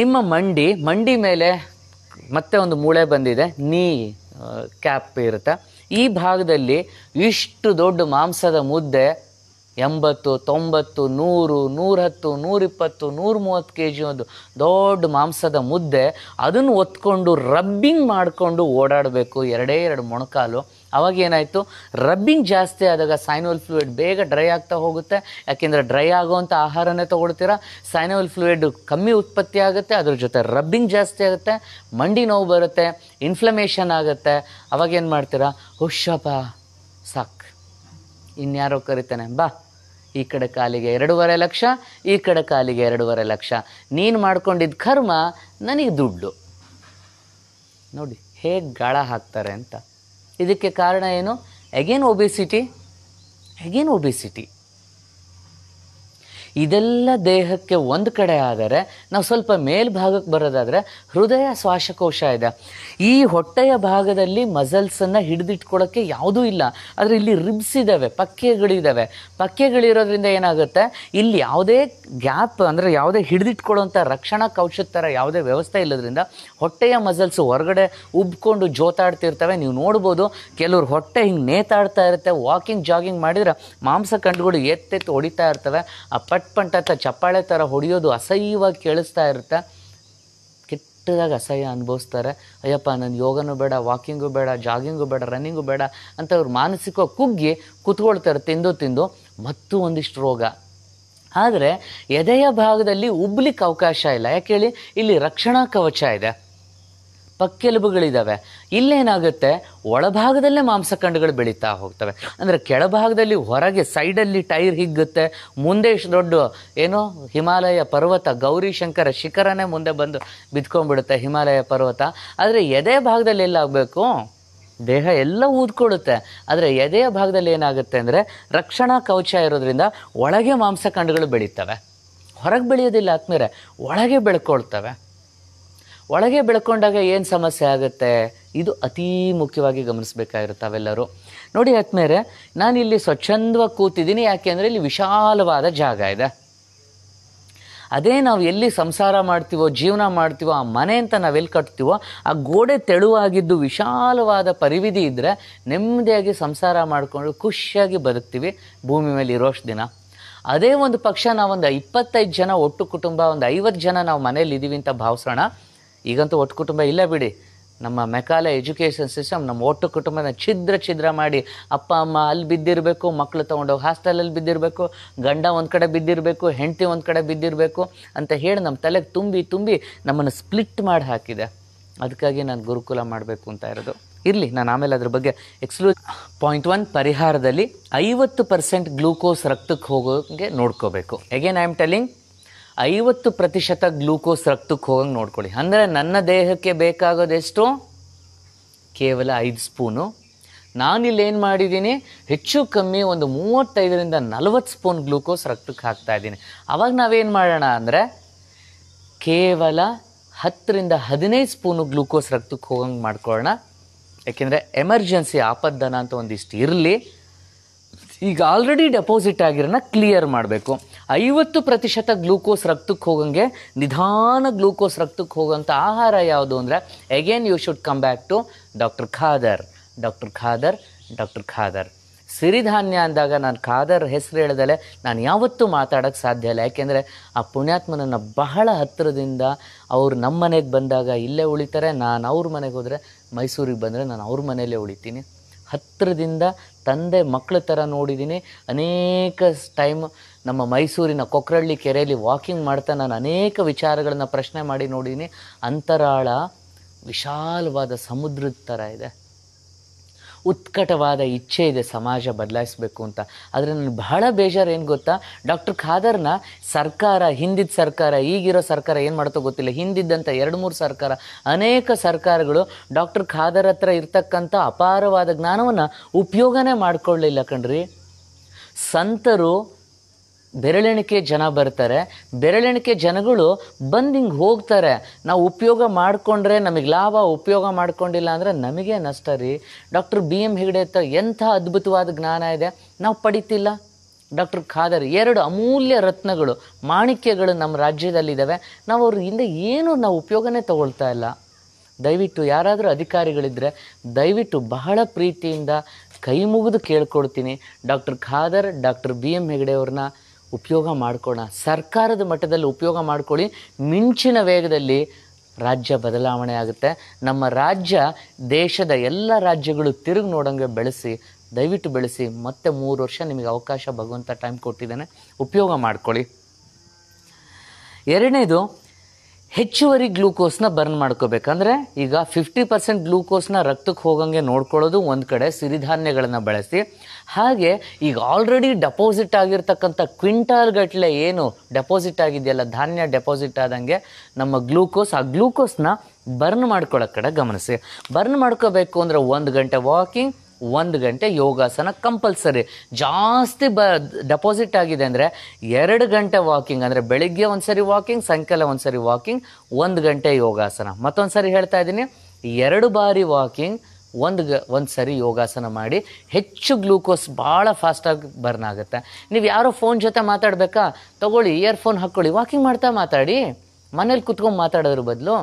ನಿಮ್ಮ ಮಂಡಿ ಮಂಡಿ ಮೇಲೆ ಮತ್ತೆ ಒಂದು ಮೂಳೆ ಬಂದಿದೆ ನೀ ಕ್ಯಾಪ್ ಇರುತ್ತೆ ಈ ಭಾಗದಲ್ಲಿ ಇಷ್ಟು ದೊಡ್ಡ ಮಾಂಸದ ಮುದ್ದೆ ಎಂಬತ್ತು ತೊಂಬತ್ತು ನೂರು ನೂರತ್ತು ನೂರಿಪ್ಪತ್ತು ನೂರ ಮೂವತ್ತು ಕೆ ಜಿ ಒಂದು ದೊಡ್ಡ ಮಾಂಸದ ಮುದ್ದೆ ಅದನ್ನು ಒತ್ಕೊಂಡು ರಬ್ಬಿಂಗ್ ಮಾಡಿಕೊಂಡು ಓಡಾಡಬೇಕು ಎರಡೇ ಎರಡು ಮೊಣಕಾಲು ಅವಾಗ ಏನಾಯಿತು ರಬ್ಬಿಂಗ್ ಜಾಸ್ತಿ ಆದಾಗ ಸೈನೋಲ್ ಫ್ಲೂಯಿಡ್ ಬೇಗ ಡ್ರೈ ಆಗ್ತಾ ಹೋಗುತ್ತೆ ಯಾಕೆಂದರೆ ಡ್ರೈ ಆಗುವಂಥ ಆಹಾರನೇ ತೊಗೊಳ್ತೀರಾ ಸೈನೋಲ್ ಫ್ಲೂಯಿಡ್ ಕಮ್ಮಿ ಉತ್ಪತ್ತಿ ಆಗುತ್ತೆ ಅದ್ರ ಜೊತೆ ರಬ್ಬಿಂಗ್ ಜಾಸ್ತಿ ಆಗುತ್ತೆ ಮಂಡಿ ನೋವು ಬರುತ್ತೆ ಇನ್ಫ್ಲಮೇಷನ್ ಆಗುತ್ತೆ ಅವಾಗೇನು ಮಾಡ್ತೀರಾ ಹುಷಪ ಸಾಕು ಇನ್ಯಾರೋ ಕರಿತಾನೆ ಬಾ ಈ ಕಡೆ ಕಾಲಿಗೆ ಎರಡೂವರೆ ಲಕ್ಷ ಈ ಕಡೆ ಕಾಲಿಗೆ ಎರಡೂವರೆ ಲಕ್ಷ ನೀನು ಮಾಡ್ಕೊಂಡಿದ್ದ ಕರ್ಮ ನನಗೆ ದುಡ್ಡು ನೋಡಿ ಹೇಗೆ ಗಾಳ ಹಾಕ್ತಾರೆ ಅಂತ ಇದಕ್ಕೆ ಕಾರಣ ಏನು ಅಗೇನ್ ಒಬಿಸಿಟಿ ಅಗೇನ್ ಒಬಿಸಿಟಿ ಇದೆಲ್ಲ ದೇಹಕ್ಕೆ ಒಂದು ಕಡೆ ಆದರೆ ನಾವು ಸ್ವಲ್ಪ ಮೇಲ್ಭಾಗಕ್ಕೆ ಬರೋದಾದರೆ ಹೃದಯ ಶ್ವಾಸಕೋಶ ಇದೆ ಈ ಹೊಟ್ಟೆಯ ಭಾಗದಲ್ಲಿ ಮಸಲ್ಸನ್ನು ಹಿಡಿದಿಟ್ಕೊಳ್ಳೋಕ್ಕೆ ಯಾವುದೂ ಇಲ್ಲ ಆದರೆ ಇಲ್ಲಿ ರಿಬ್ಸ್ ಇದ್ದಾವೆ ಪಕ್ಕೆಗಳಿದ್ದಾವೆ ಪಕ್ಕೆಗಳಿರೋದ್ರಿಂದ ಏನಾಗುತ್ತೆ ಇಲ್ಲಿ ಯಾವುದೇ ಗ್ಯಾಪ್ ಅಂದರೆ ಯಾವುದೇ ಹಿಡಿದಿಟ್ಕೊಳ್ಳೋಂಥ ರಕ್ಷಣಾ ಕೌಶದ ಥರ ಯಾವುದೇ ವ್ಯವಸ್ಥೆ ಇಲ್ಲದ್ರಿಂದ ಹೊಟ್ಟೆಯ ಮಸಲ್ಸ್ ಹೊರಗಡೆ ಉಬ್ಕೊಂಡು ಜೋತಾಡ್ತಿರ್ತವೆ ನೀವು ನೋಡ್ಬೋದು ಕೆಲವ್ರು ಹೊಟ್ಟೆ ಹಿಂಗೆ ನೇತಾಡ್ತಾ ಇರುತ್ತೆ ವಾಕಿಂಗ್ ಜಾಗಿಂಗ್ ಮಾಡಿದ್ರೆ ಮಾಂಸ ಕಂಡುಗಳು ಎತ್ತೆತ್ತು ಹೊಡಿತಾ ಇರ್ತವೆ ಆ ಪಟ್ ಪಂಟ್ ಅಂತ ಚಪ್ಪಾಳೆ ಥರ ಹೊಡೆಯೋದು ಅಸಹ್ಯವಾಗಿ ಕೇಳಿಸ್ತಾ ಇರುತ್ತೆ ಕೆಟ್ಟದಾಗ ಅಸಹ್ಯ ಅನುಭವಿಸ್ತಾರೆ ಅಯ್ಯಪ್ಪ ನನ್ನ ಯೋಗನೂ ಬೇಡ ವಾಕಿಂಗು ಬೇಡ ಜಾಗಿಂಗು ಬೇಡ ರನ್ನಿಂಗು ಬೇಡ ಅಂತ ಅವ್ರು ಮಾನಸಿಕವಾಗಿ ಕುಗ್ಗಿ ಕುತ್ಕೊಳ್ತಾರೆ ತಿಂದು ತಿಂದು ಮತ್ತು ಒಂದಿಷ್ಟು ರೋಗ ಆದರೆ ಎದೆಯ ಭಾಗದಲ್ಲಿ ಉಬ್ಲಿಕ್ಕೆ ಅವಕಾಶ ಇಲ್ಲ ಯಾಕೇಳಿ ಇಲ್ಲಿ ರಕ್ಷಣಾ ಕವಚ ಇದೆ ಪಕ್ಕೆಲುಬುಗಳಿದ್ದಾವೆ ಇಲ್ಲೇನಾಗುತ್ತೆ ಒಳಭಾಗದಲ್ಲೇ ಮಾಂಸಖಂಡಗಳು ಬೆಳೀತಾ ಹೋಗ್ತವೆ ಅಂದರೆ ಕೆಳಭಾಗದಲ್ಲಿ ಹೊರಗೆ ಸೈಡಲ್ಲಿ ಟೈರ್ ಹಿಗ್ಗುತ್ತೆ ಮುಂದೆ ಇಷ್ಟು ದೊಡ್ಡ ಏನೋ ಹಿಮಾಲಯ ಪರ್ವತ ಗೌರಿಶಂಕರ ಶಿಖರನೇ ಮುಂದೆ ಬಂದು ಬಿದ್ಕೊಂಡ್ಬಿಡುತ್ತೆ ಹಿಮಾಲಯ ಪರ್ವತ ಆದರೆ ಎದೆ ಭಾಗದಲ್ಲಿ ಎಲ್ಲಾಗಬೇಕು ದೇಹ ಎಲ್ಲ ಊದ್ಕೊಳ್ಳುತ್ತೆ ಆದರೆ ಎದೆಯ ಭಾಗದಲ್ಲಿ ಏನಾಗುತ್ತೆ ಅಂದರೆ ರಕ್ಷಣಾ ಕವಚ ಇರೋದ್ರಿಂದ ಒಳಗೆ ಮಾಂಸಖಂಡಗಳು ಬೆಳೀತವೆ ಹೊರಗೆ ಬೆಳೆಯೋದಿಲ್ಲ ಆದ್ಮೇಲೆ ಒಳಗೆ ಬೆಳ್ಕೊಳ್ತವೆ ಒಳಗೆ ಬೆಳ್ಕೊಂಡಾಗ ಏನು ಸಮಸ್ಯೆ ಆಗುತ್ತೆ ಇದು ಅತೀ ಮುಖ್ಯವಾಗಿ ಅವೆಲ್ಲರೂ ನೋಡಿ ನಾನು ನಾನಿಲ್ಲಿ ಸ್ವಚ್ಛಂದವಾಗಿ ಕೂತಿದ್ದೀನಿ ಅಂದರೆ ಇಲ್ಲಿ ವಿಶಾಲವಾದ ಜಾಗ ಇದೆ ಅದೇ ನಾವು ಎಲ್ಲಿ ಸಂಸಾರ ಮಾಡ್ತೀವೋ ಜೀವನ ಮಾಡ್ತೀವೋ ಆ ಮನೆ ಅಂತ ನಾವೆಲ್ಲಿ ಕಟ್ತೀವೋ ಆ ಗೋಡೆ ತೆಳುವಾಗಿದ್ದು ವಿಶಾಲವಾದ ಪರಿವಿಧಿ ಇದ್ದರೆ ನೆಮ್ಮದಿಯಾಗಿ ಸಂಸಾರ ಮಾಡಿಕೊಂಡು ಖುಷಿಯಾಗಿ ಬದುಕ್ತೀವಿ ಭೂಮಿ ಮೇಲೆ ಇರೋಷ್ಟು ದಿನ ಅದೇ ಒಂದು ಪಕ್ಷ ನಾವೊಂದು ಇಪ್ಪತ್ತೈದು ಜನ ಒಟ್ಟು ಕುಟುಂಬ ಒಂದು ಐವತ್ತು ಜನ ನಾವು ಮನೇಲಿ ಇದ್ದೀವಿ ಅಂತ ಭಾವಿಸೋಣ ಈಗಂತೂ ಒಟ್ಟು ಕುಟುಂಬ ಇಲ್ಲ ಬಿಡಿ ನಮ್ಮ ಮೆಕಾಲ ಎಜುಕೇಷನ್ ಸಿಸ್ಟಮ್ ನಮ್ಮ ಒಟ್ಟು ಕುಟುಂಬನ ಛಿದ್ರ ಛಿದ್ರ ಮಾಡಿ ಅಪ್ಪ ಅಮ್ಮ ಅಲ್ಲಿ ಬಿದ್ದಿರಬೇಕು ಮಕ್ಕಳು ತೊಗೊಂಡೋಗಿ ಹಾಸ್ಟೆಲಲ್ಲಿ ಬಿದ್ದಿರಬೇಕು ಗಂಡ ಒಂದು ಕಡೆ ಬಿದ್ದಿರಬೇಕು ಹೆಂಡತಿ ಒಂದು ಕಡೆ ಬಿದ್ದಿರಬೇಕು ಅಂತ ಹೇಳಿ ನಮ್ಮ ತಲೆಗೆ ತುಂಬಿ ತುಂಬಿ ನಮ್ಮನ್ನು ಸ್ಪ್ಲಿಟ್ ಮಾಡಿ ಹಾಕಿದೆ ಅದಕ್ಕಾಗಿ ನಾನು ಗುರುಕುಲ ಮಾಡಬೇಕು ಅಂತ ಇರೋದು ಇರಲಿ ನಾನು ಆಮೇಲೆ ಅದ್ರ ಬಗ್ಗೆ ಎಕ್ಸ್ಕ್ಲೂ ಪಾಯಿಂಟ್ ಒನ್ ಪರಿಹಾರದಲ್ಲಿ ಐವತ್ತು ಪರ್ಸೆಂಟ್ ಗ್ಲೂಕೋಸ್ ರಕ್ತಕ್ಕೆ ಹೋಗೋಕ್ಕೆ ನೋಡ್ಕೋಬೇಕು ಎಗೇನ್ ಐ ಆಮ್ ಟೆಲಿಂಗ್ ಐವತ್ತು ಪ್ರತಿಶತ ಗ್ಲೂಕೋಸ್ ರಕ್ತಕ್ಕೆ ಹೋಗಂಗೆ ನೋಡ್ಕೊಳ್ಳಿ ಅಂದರೆ ನನ್ನ ದೇಹಕ್ಕೆ ಬೇಕಾಗೋದೆಷ್ಟು ಕೇವಲ ಐದು ಸ್ಪೂನು ನಾನಿಲ್ಲಿ ಏನು ಮಾಡಿದ್ದೀನಿ ಹೆಚ್ಚು ಕಮ್ಮಿ ಒಂದು ಮೂವತ್ತೈದರಿಂದ ನಲವತ್ತು ಸ್ಪೂನ್ ಗ್ಲೂಕೋಸ್ ರಕ್ತಕ್ಕೆ ಹಾಕ್ತಾ ಇದ್ದೀನಿ ಅವಾಗ ನಾವೇನು ಮಾಡೋಣ ಅಂದರೆ ಕೇವಲ ಹತ್ತರಿಂದ ಹದಿನೈದು ಸ್ಪೂನು ಗ್ಲೂಕೋಸ್ ರಕ್ತಕ್ಕೆ ಹೋಗಂಗೆ ಮಾಡ್ಕೊಳ್ಳೋಣ ಯಾಕೆಂದರೆ ಎಮರ್ಜೆನ್ಸಿ ಆಪದ್ದನ ಅಂತ ಒಂದಿಷ್ಟು ಇರಲಿ ಈಗ ಆಲ್ರೆಡಿ ಡೆಪಾಸಿಟ್ ಆಗಿರೋನ ಕ್ಲಿಯರ್ ಮಾಡಬೇಕು ಐವತ್ತು ಪ್ರತಿಶತ ಗ್ಲೂಕೋಸ್ ರಕ್ತಕ್ಕೆ ಹೋಗಂಗೆ ನಿಧಾನ ಗ್ಲೂಕೋಸ್ ರಕ್ತಕ್ಕೆ ಹೋಗೋಂಥ ಆಹಾರ ಯಾವುದು ಅಂದರೆ again you should come back to doctor Khadar doctor Khadar doctor Khadar ಸಿರಿಧಾನ್ಯ ಅಂದಾಗ ನಾನು ಖಾದರ್ ಹೆಸರು ಹೇಳಿದಲೆ ನಾನು ಯಾವತ್ತೂ ಮಾತಾಡೋಕ್ಕೆ ಸಾಧ್ಯ ಇಲ್ಲ ಯಾಕೆಂದರೆ ಆ ಪುಣ್ಯಾತ್ಮನನ್ನು ಬಹಳ ಹತ್ತಿರದಿಂದ ಅವ್ರು ನಮ್ಮ ಮನೆಗೆ ಬಂದಾಗ ಇಲ್ಲೇ ಉಳಿತಾರೆ ನಾನು ಅವ್ರ ಮನೆಗೆ ಹೋದರೆ ಮೈಸೂರಿಗೆ ಬಂದರೆ ನಾನು ಅವ್ರ ಮನೆಯಲ್ಲೇ ಉಳಿತೀನಿ ಹತ್ತಿರದಿಂದ ತಂದೆ ಮಕ್ಕಳ ಥರ ನೋಡಿದ್ದೀನಿ ಅನೇಕ ಟೈಮ್ ನಮ್ಮ ಮೈಸೂರಿನ ಕೊಕ್ಕರಳ್ಳಿ ಕೆರೆಯಲ್ಲಿ ವಾಕಿಂಗ್ ಮಾಡ್ತಾ ನಾನು ಅನೇಕ ವಿಚಾರಗಳನ್ನು ಪ್ರಶ್ನೆ ಮಾಡಿ ನೋಡಿದ್ದೀನಿ ಅಂತರಾಳ ವಿಶಾಲವಾದ ಸಮುದ್ರದ ಥರ ಇದೆ ಉತ್ಕಟವಾದ ಇಚ್ಛೆ ಇದೆ ಸಮಾಜ ಬದಲಾಯಿಸಬೇಕು ಅಂತ ಆದರೆ ನನಗೆ ಬಹಳ ಬೇಜಾರು ಏನು ಗೊತ್ತಾ ಡಾಕ್ಟರ್ ಖಾದರ್ನ ಸರ್ಕಾರ ಹಿಂದಿದ್ದ ಸರ್ಕಾರ ಈಗಿರೋ ಸರ್ಕಾರ ಏನು ಮಾಡ್ತೋ ಗೊತ್ತಿಲ್ಲ ಹಿಂದಿದ್ದಂಥ ಎರಡು ಮೂರು ಸರ್ಕಾರ ಅನೇಕ ಸರ್ಕಾರಗಳು ಡಾಕ್ಟರ್ ಖಾದರ್ ಹತ್ರ ಇರ್ತಕ್ಕಂಥ ಅಪಾರವಾದ ಜ್ಞಾನವನ್ನು ಉಪಯೋಗನೇ ಮಾಡಿಕೊಳ್ಳಲಿಲ್ಲ ಕಣ್ರಿ ಸಂತರು ಬೆರಳೆಣಿಕೆ ಜನ ಬರ್ತಾರೆ ಬೆರಳೆಣಿಕೆ ಜನಗಳು ಬಂದು ಹಿಂಗೆ ಹೋಗ್ತಾರೆ ನಾವು ಉಪಯೋಗ ಮಾಡಿಕೊಂಡ್ರೆ ನಮಗೆ ಲಾಭ ಉಪಯೋಗ ಮಾಡ್ಕೊಂಡಿಲ್ಲ ಅಂದರೆ ನಮಗೆ ನಷ್ಟ ರೀ ಡಾಕ್ಟರ್ ಬಿ ಎಮ್ ಅಂತ ಎಂಥ ಅದ್ಭುತವಾದ ಜ್ಞಾನ ಇದೆ ನಾವು ಪಡಿತಿಲ್ಲ ಡಾಕ್ಟರ್ ಖಾದರ್ ಎರಡು ಅಮೂಲ್ಯ ರತ್ನಗಳು ಮಾಣಿಕ್ಯಗಳು ನಮ್ಮ ರಾಜ್ಯದಲ್ಲಿದ್ದಾವೆ ನಾವು ಅವ್ರ ಹಿಂದೆ ಏನು ನಾವು ಉಪಯೋಗನೇ ತಗೊಳ್ತಾ ಇಲ್ಲ ದಯವಿಟ್ಟು ಯಾರಾದರೂ ಅಧಿಕಾರಿಗಳಿದ್ದರೆ ದಯವಿಟ್ಟು ಬಹಳ ಪ್ರೀತಿಯಿಂದ ಕೈ ಮುಗಿದು ಕೇಳ್ಕೊಡ್ತೀನಿ doctor Khadar doctor B M ಹೆಗಡೆಯವ್ರನ್ನ ಉಪಯೋಗ ಮಾಡ್ಕೋಣ ಸರ್ಕಾರದ ಮಟ್ಟದಲ್ಲಿ ಉಪಯೋಗ ಮಾಡ್ಕೊಳ್ಳಿ ಮಿಂಚಿನ ವೇಗದಲ್ಲಿ ರಾಜ್ಯ ಬದಲಾವಣೆ ಆಗುತ್ತೆ ನಮ್ಮ ರಾಜ್ಯ ದೇಶದ ಎಲ್ಲ ರಾಜ್ಯಗಳು ತಿರುಗಿ ನೋಡೋಂಗೆ ಬೆಳೆಸಿ ದಯವಿಟ್ಟು ಬೆಳೆಸಿ ಮತ್ತೆ ಮೂರು ವರ್ಷ ನಿಮಗೆ ಅವಕಾಶ ಭಗವಂತ ಟೈಮ್ ಕೊಟ್ಟಿದ್ದಾನೆ ಉಪಯೋಗ ಮಾಡ್ಕೊಳ್ಳಿ ಎರಡನೇದು ಹೆಚ್ಚುವರಿ ಗ್ಲೂಕೋಸ್ನ ಬರ್ನ್ ಮಾಡ್ಕೋಬೇಕಂದ್ರೆ ಈಗ ಫಿಫ್ಟಿ ಪರ್ಸೆಂಟ್ ಗ್ಲೂಕೋಸ್ನ ರಕ್ತಕ್ಕೆ ಹೋಗಂಗೆ ನೋಡ್ಕೊಳ್ಳೋದು ಒಂದು ಕಡೆ ಸಿರಿಧಾನ್ಯಗಳನ್ನು ಬಳಸಿ ಹಾಗೆ ಈಗ ಆಲ್ರೆಡಿ ಡೆಪಾಸಿಟ್ ಆಗಿರ್ತಕ್ಕಂಥ ಕ್ವಿಂಟಾಲ್ ಗಟ್ಟಲೆ ಏನು ಡೆಪಾಸಿಟ್ ಆಗಿದೆಯಲ್ಲ ಧಾನ್ಯ ಡೆಪಾಸಿಟ್ ಆದಂಗೆ ನಮ್ಮ ಗ್ಲೂಕೋಸ್ ಆ ಗ್ಲೂಕೋಸ್ನ ಬರ್ನ್ ಮಾಡ್ಕೊಳ್ಳೋ ಕಡೆ ಗಮನಿಸಿ ಬರ್ನ್ ಮಾಡ್ಕೋಬೇಕು ಅಂದರೆ ಒಂದು ಗಂಟೆ ವಾಕಿಂಗ್ ಒಂದು ಗಂಟೆ ಯೋಗಾಸನ ಕಂಪಲ್ಸರಿ ಜಾಸ್ತಿ ಬ ಡೆಪಾಸಿಟ್ ಆಗಿದೆ ಅಂದರೆ ಎರಡು ಗಂಟೆ ವಾಕಿಂಗ್ ಅಂದರೆ ಬೆಳಿಗ್ಗೆ ಒಂದು ಸರಿ ವಾಕಿಂಗ್ ಸಾಯಂಕಾಲ ಒಂದು ಸರಿ ವಾಕಿಂಗ್ ಒಂದು ಗಂಟೆ ಯೋಗಾಸನ ಮತ್ತೊಂದು ಸರಿ ಹೇಳ್ತಾ ಇದ್ದೀನಿ ಎರಡು ಬಾರಿ ವಾಕಿಂಗ್ ಒಂದು ಗ ಒಂದು ಸರಿ ಯೋಗಾಸನ ಮಾಡಿ ಹೆಚ್ಚು ಗ್ಲೂಕೋಸ್ ಭಾಳ ಫಾಸ್ಟಾಗಿ ಬರ್ನ್ ಆಗುತ್ತೆ ನೀವು ಯಾರೋ ಫೋನ್ ಜೊತೆ ಮಾತಾಡಬೇಕಾ ತೊಗೊಳ್ಳಿ ಇಯರ್ಫೋನ್ ಹಾಕ್ಕೊಳ್ಳಿ ವಾಕಿಂಗ್ ಮಾಡ್ತಾ ಮಾತಾಡಿ ಮನೇಲಿ ಕುತ್ಕೊಂಡು ಮಾತಾಡೋದ್ರ ಬದಲು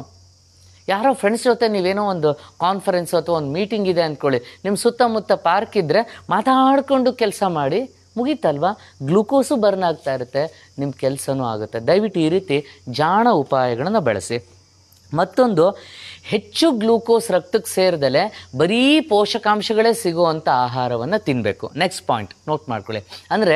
ಯಾರೋ ಫ್ರೆಂಡ್ಸ್ ಜೊತೆ ನೀವೇನೋ ಒಂದು ಕಾನ್ಫರೆನ್ಸ್ ಅಥವಾ ಒಂದು ಮೀಟಿಂಗ್ ಇದೆ ಅಂದ್ಕೊಳ್ಳಿ ನಿಮ್ಮ ಸುತ್ತಮುತ್ತ ಪಾರ್ಕ್ ಇದ್ದರೆ ಮಾತಾಡಿಕೊಂಡು ಕೆಲಸ ಮಾಡಿ ಮುಗೀತಲ್ವ ಗ್ಲೂಕೋಸು ಬರ್ನ್ ಆಗ್ತಾ ಇರುತ್ತೆ ನಿಮ್ಮ ಕೆಲಸನೂ ಆಗುತ್ತೆ ದಯವಿಟ್ಟು ಈ ರೀತಿ ಜಾಣ ಉಪಾಯಗಳನ್ನು ಬಳಸಿ ಮತ್ತೊಂದು ಹೆಚ್ಚು ಗ್ಲೂಕೋಸ್ ರಕ್ತಕ್ಕೆ ಸೇರಿದಲೆ ಬರೀ ಪೋಷಕಾಂಶಗಳೇ ಸಿಗುವಂಥ ಆಹಾರವನ್ನು ತಿನ್ನಬೇಕು ನೆಕ್ಸ್ಟ್ ಪಾಯಿಂಟ್ ನೋಟ್ ಮಾಡ್ಕೊಳ್ಳಿ ಅಂದರೆ